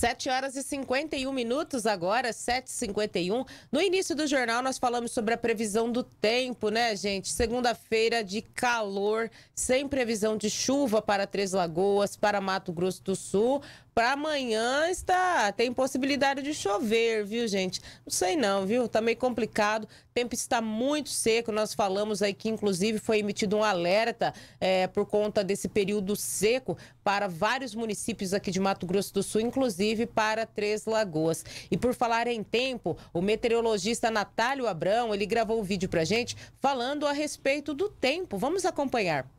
[SPEAKER 2] 7 horas e 51 minutos agora, 7h51. No início do jornal, nós falamos sobre a previsão do tempo, né, gente? Segunda-feira de calor, sem previsão de chuva para Três Lagoas, para Mato Grosso do Sul. Para amanhã está tem possibilidade de chover, viu, gente? Não sei não, viu? Tá meio complicado. O tempo está muito seco. Nós falamos aí que inclusive foi emitido um alerta é, por conta desse período seco para vários municípios aqui de Mato Grosso do Sul, inclusive para Três Lagoas. E por falar em tempo, o meteorologista Natálio Abrão, ele gravou um vídeo pra gente falando a respeito do tempo. Vamos acompanhar.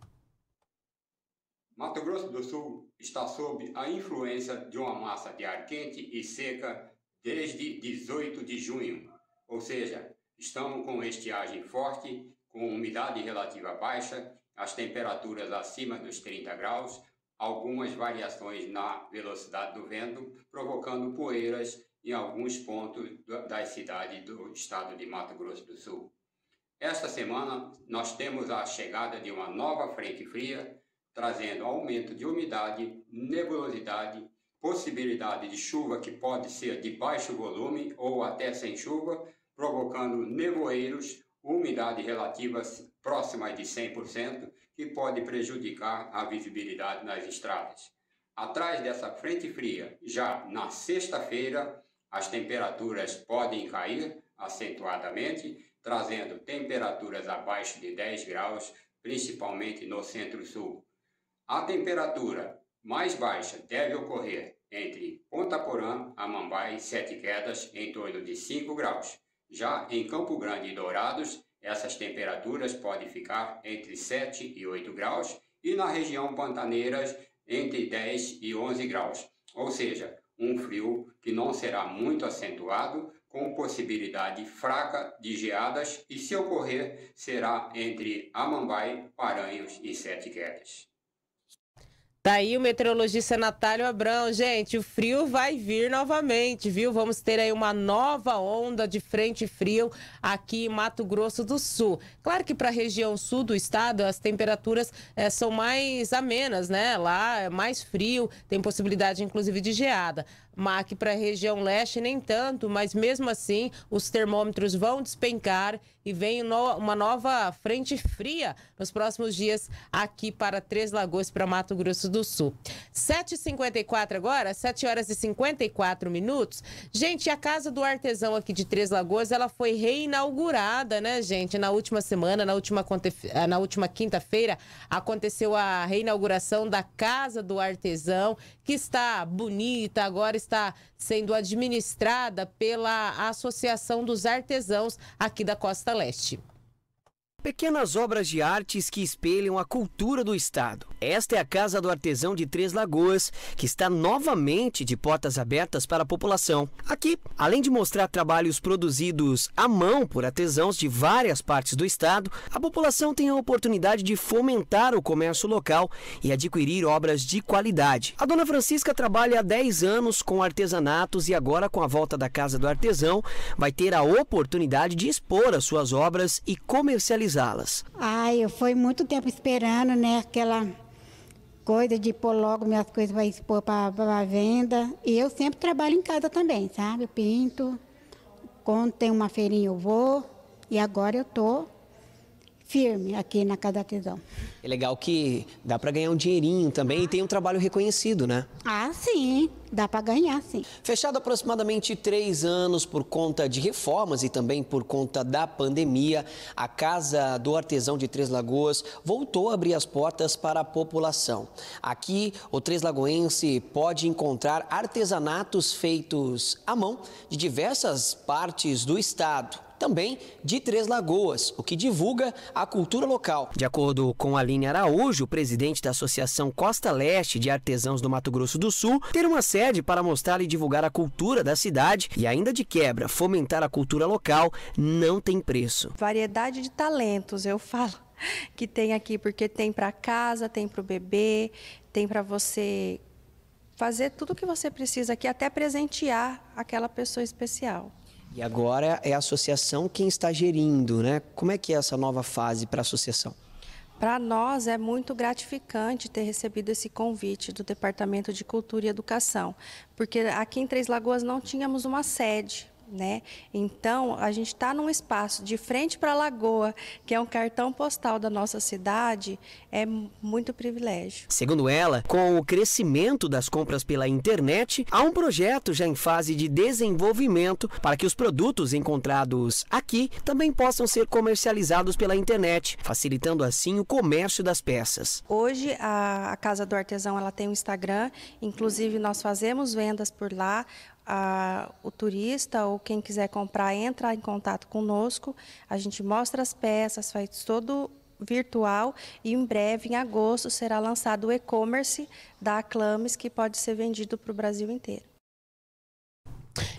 [SPEAKER 21] Mato Grosso do Sul está sob a influência de uma massa de ar quente e seca desde 18 de junho, ou seja, estamos com estiagem forte, com umidade relativa baixa, as temperaturas acima dos 30 graus, algumas variações na velocidade do vento, provocando poeiras em alguns pontos das cidades do estado de Mato Grosso do Sul. Esta semana, nós temos a chegada de uma nova frente fria trazendo aumento de umidade, nebulosidade, possibilidade de chuva que pode ser de baixo volume ou até sem chuva, provocando nevoeiros, umidade relativa próxima de 100%, que pode prejudicar a visibilidade nas estradas. Atrás dessa frente fria, já na sexta-feira, as temperaturas podem cair acentuadamente, trazendo temperaturas abaixo de 10 graus, principalmente no centro-sul. A temperatura mais baixa deve ocorrer entre Ponta Porã, Amambai e Sete Quedas, em torno de 5 graus. Já em Campo Grande e Dourados, essas temperaturas podem ficar entre 7 e 8 graus e na região Pantaneiras entre 10 e 11 graus. Ou seja, um frio que não será muito acentuado, com possibilidade fraca de geadas e, se ocorrer, será entre Amambai, Paranhos e Sete Quedas.
[SPEAKER 2] Daí tá o meteorologista Natálio Abrão, gente, o frio vai vir novamente, viu? Vamos ter aí uma nova onda de frente frio aqui em Mato Grosso do Sul. Claro que para a região sul do estado as temperaturas é, são mais amenas, né? Lá é mais frio, tem possibilidade inclusive de geada. MAC para a região leste, nem tanto, mas mesmo assim os termômetros vão despencar e vem uma nova frente fria nos próximos dias aqui para Três Lagoas, para Mato Grosso do Sul. 7h54 agora, 7 horas e 54 minutos. Gente, a Casa do Artesão aqui de Três Lagoas, ela foi reinaugurada, né, gente? Na última semana, na última, eh, na última quinta-feira, aconteceu a reinauguração da Casa do Artesão, que está bonita, agora está sendo administrada pela Associação dos Artesãos aqui da Costa Leste.
[SPEAKER 5] Pequenas obras de artes que espelham a cultura do estado. Esta é a Casa do Artesão de Três Lagoas, que está novamente de portas abertas para a população. Aqui, além de mostrar trabalhos produzidos à mão por artesãos de várias partes do estado, a população tem a oportunidade de fomentar o comércio local e adquirir obras de qualidade. A dona Francisca trabalha há 10 anos com artesanatos e agora, com a volta da Casa do Artesão, vai ter a oportunidade de expor as suas obras e comercializar
[SPEAKER 8] realizá-las?
[SPEAKER 16] Ai, eu fui muito tempo esperando, né, aquela coisa de pôr logo minhas coisas para expor para venda. E eu sempre trabalho em casa também, sabe? Eu pinto. Quando tem uma feirinha eu vou. E agora eu tô firme aqui na artesão.
[SPEAKER 5] É legal que dá para ganhar um dinheirinho também ah. e tem um trabalho reconhecido, né?
[SPEAKER 16] Ah, sim, dá para ganhar, sim.
[SPEAKER 5] Fechado aproximadamente três anos por conta de reformas e também por conta da pandemia, a Casa do Artesão de Três Lagoas voltou a abrir as portas para a população. Aqui, o Três Lagoense pode encontrar artesanatos feitos à mão de diversas partes do estado também de Três Lagoas, o que divulga a cultura local. De acordo com Aline Araújo, presidente da Associação Costa Leste de Artesãos do Mato Grosso do Sul, ter uma sede para mostrar e divulgar a cultura da cidade e ainda de quebra fomentar a cultura local não tem preço.
[SPEAKER 22] Variedade de talentos, eu falo que tem aqui, porque tem para casa, tem para o bebê, tem para você fazer tudo o que você precisa aqui, até presentear aquela pessoa especial.
[SPEAKER 5] E agora é a associação quem está gerindo, né? Como é que é essa nova fase para a associação?
[SPEAKER 22] Para nós é muito gratificante ter recebido esse convite do Departamento de Cultura e Educação, porque aqui em Três Lagoas não tínhamos uma sede né? Então, a gente está num espaço de frente para a Lagoa, que é um cartão postal da nossa cidade, é muito privilégio.
[SPEAKER 5] Segundo ela, com o crescimento das compras pela internet, há um projeto já em fase de desenvolvimento para que os produtos encontrados aqui também possam ser comercializados pela internet, facilitando assim o comércio das peças.
[SPEAKER 22] Hoje, a, a Casa do Artesão ela tem um Instagram, inclusive nós fazemos vendas por lá a, o turista ou quem quiser comprar entra em contato conosco. A gente mostra as peças, faz todo virtual e em breve, em agosto, será lançado o e-commerce da Aclames que pode ser vendido para o Brasil inteiro.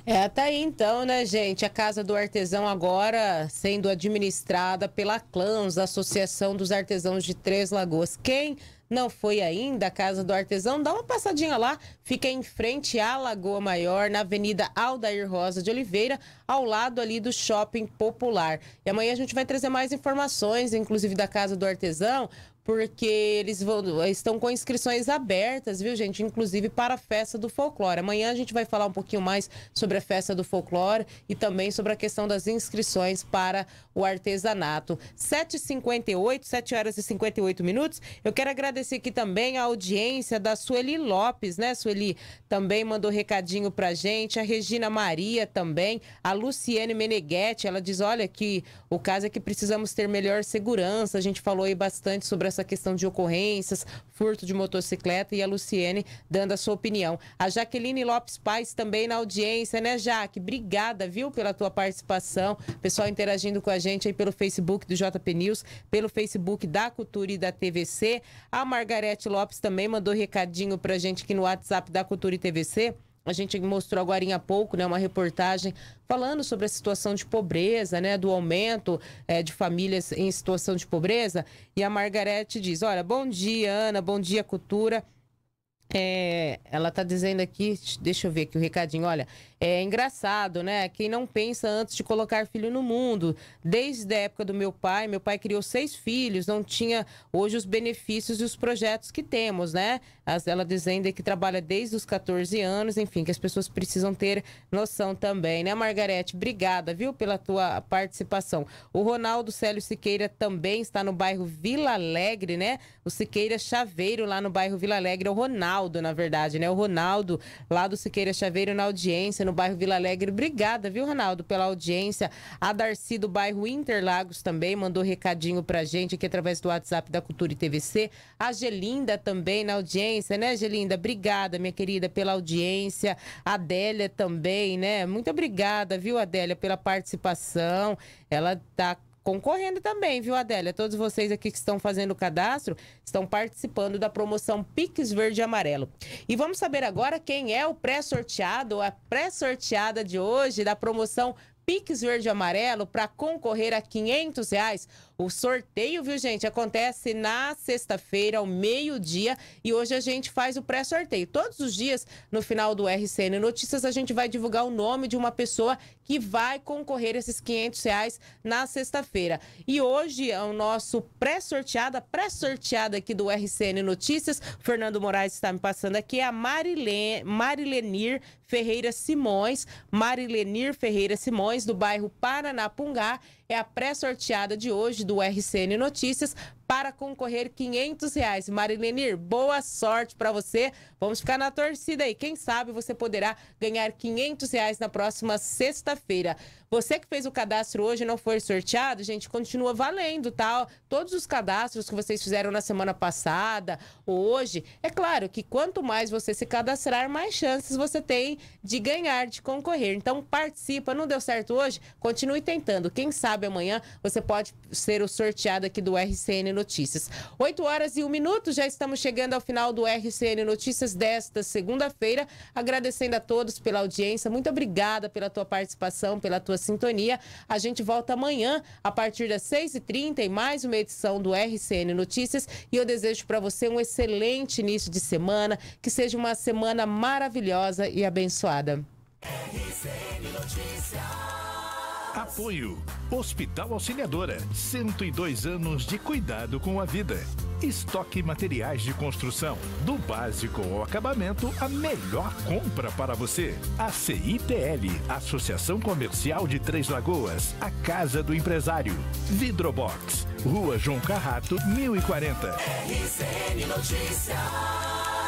[SPEAKER 2] É, tá aí então, né, gente? A Casa do Artesão agora sendo administrada pela Clans, Associação dos Artesãos de Três Lagoas. Quem não foi ainda a Casa do Artesão, dá uma passadinha lá. Fica em frente à Lagoa Maior, na Avenida Aldair Rosa de Oliveira, ao lado ali do Shopping Popular. E amanhã a gente vai trazer mais informações, inclusive da Casa do Artesão, porque eles vão, estão com inscrições abertas, viu, gente? Inclusive para a festa do folclore. Amanhã a gente vai falar um pouquinho mais sobre a festa do folclore e também sobre a questão das inscrições para o artesanato. 7h58, 7 horas e 58 minutos. Eu quero agradecer aqui também a audiência da Sueli Lopes, né? Sueli também mandou recadinho pra gente, a Regina Maria também, a Luciene Meneghetti, ela diz: olha que o caso é que precisamos ter melhor segurança. A gente falou aí bastante sobre a essa questão de ocorrências, furto de motocicleta e a Luciene dando a sua opinião. A Jaqueline Lopes Paz também na audiência, né, Jaque? Obrigada, viu, pela tua participação. Pessoal interagindo com a gente aí pelo Facebook do JP News, pelo Facebook da Cultura e da TVC. A Margarete Lopes também mandou recadinho pra gente aqui no WhatsApp da Cultura e TVC. A gente mostrou agora há pouco né, uma reportagem falando sobre a situação de pobreza, né, do aumento é, de famílias em situação de pobreza. E a Margarete diz: Olha, bom dia, Ana, bom dia, Cultura. É, ela está dizendo aqui, deixa eu ver aqui o recadinho, olha, é engraçado, né? Quem não pensa antes de colocar filho no mundo. Desde a época do meu pai, meu pai criou seis filhos, não tinha hoje os benefícios e os projetos que temos, né? As, ela dizendo que trabalha desde os 14 anos, enfim, que as pessoas precisam ter noção também, né, Margarete? Obrigada, viu, pela tua participação. O Ronaldo Célio Siqueira também está no bairro Vila Alegre, né? O Siqueira Chaveiro lá no bairro Vila Alegre, é o Ronaldo, na verdade, né? O Ronaldo lá do Siqueira Chaveiro na audiência no bairro Vila Alegre. Obrigada, viu, Ronaldo, pela audiência. A Darcy do bairro Interlagos também mandou recadinho pra gente aqui através do WhatsApp da Cultura e TVC. A Gelinda também na audiência, né, Gelinda? Obrigada, minha querida, pela audiência. A Adélia também, né? Muito obrigada, viu, Adélia, pela participação. Ela tá concorrendo também, viu, Adélia? Todos vocês aqui que estão fazendo o cadastro estão participando da promoção Pix Verde e Amarelo. E vamos saber agora quem é o pré-sorteado, a pré-sorteada de hoje da promoção Pix Verde e Amarelo para concorrer a 500 reais o sorteio, viu, gente, acontece na sexta-feira, ao meio-dia, e hoje a gente faz o pré-sorteio. Todos os dias, no final do RCN Notícias, a gente vai divulgar o nome de uma pessoa que vai concorrer esses 500 reais na sexta-feira. E hoje é o nosso pré-sorteada, pré-sorteada aqui do RCN Notícias. O Fernando Moraes está me passando aqui, é a Marilene, Marilenir Ferreira Simões, Marilenir Ferreira Simões, do bairro Paranapungá é a pré-sorteada de hoje do RCN Notícias para concorrer 500 reais. Marilenir, boa sorte para você. Vamos ficar na torcida aí. Quem sabe você poderá ganhar 500 reais na próxima sexta-feira. Você que fez o cadastro hoje e não foi sorteado, gente, continua valendo, tá? Todos os cadastros que vocês fizeram na semana passada, hoje, é claro que quanto mais você se cadastrar, mais chances você tem de ganhar, de concorrer. Então participa, não deu certo hoje? Continue tentando. Quem sabe amanhã você pode ser o sorteado aqui do RCN Notícias. 8 horas e 1 minuto, já estamos chegando ao final do RCN Notícias desta segunda-feira. Agradecendo a todos pela audiência, muito obrigada pela tua participação, pela tua sintonia. A gente volta amanhã, a partir das 6h30, em mais uma edição do RCN Notícias. E eu desejo para você um excelente início de semana, que seja uma semana maravilhosa e abençoada.
[SPEAKER 3] RCN Notícias. Apoio. Hospital Auxiliadora. 102 anos de cuidado com a vida. Estoque materiais de construção. Do básico ao acabamento, a melhor compra para você. A CITL, Associação Comercial de Três Lagoas, a Casa do Empresário. Vidrobox, Rua João Carrato, 1040.
[SPEAKER 13] RCN Notícias.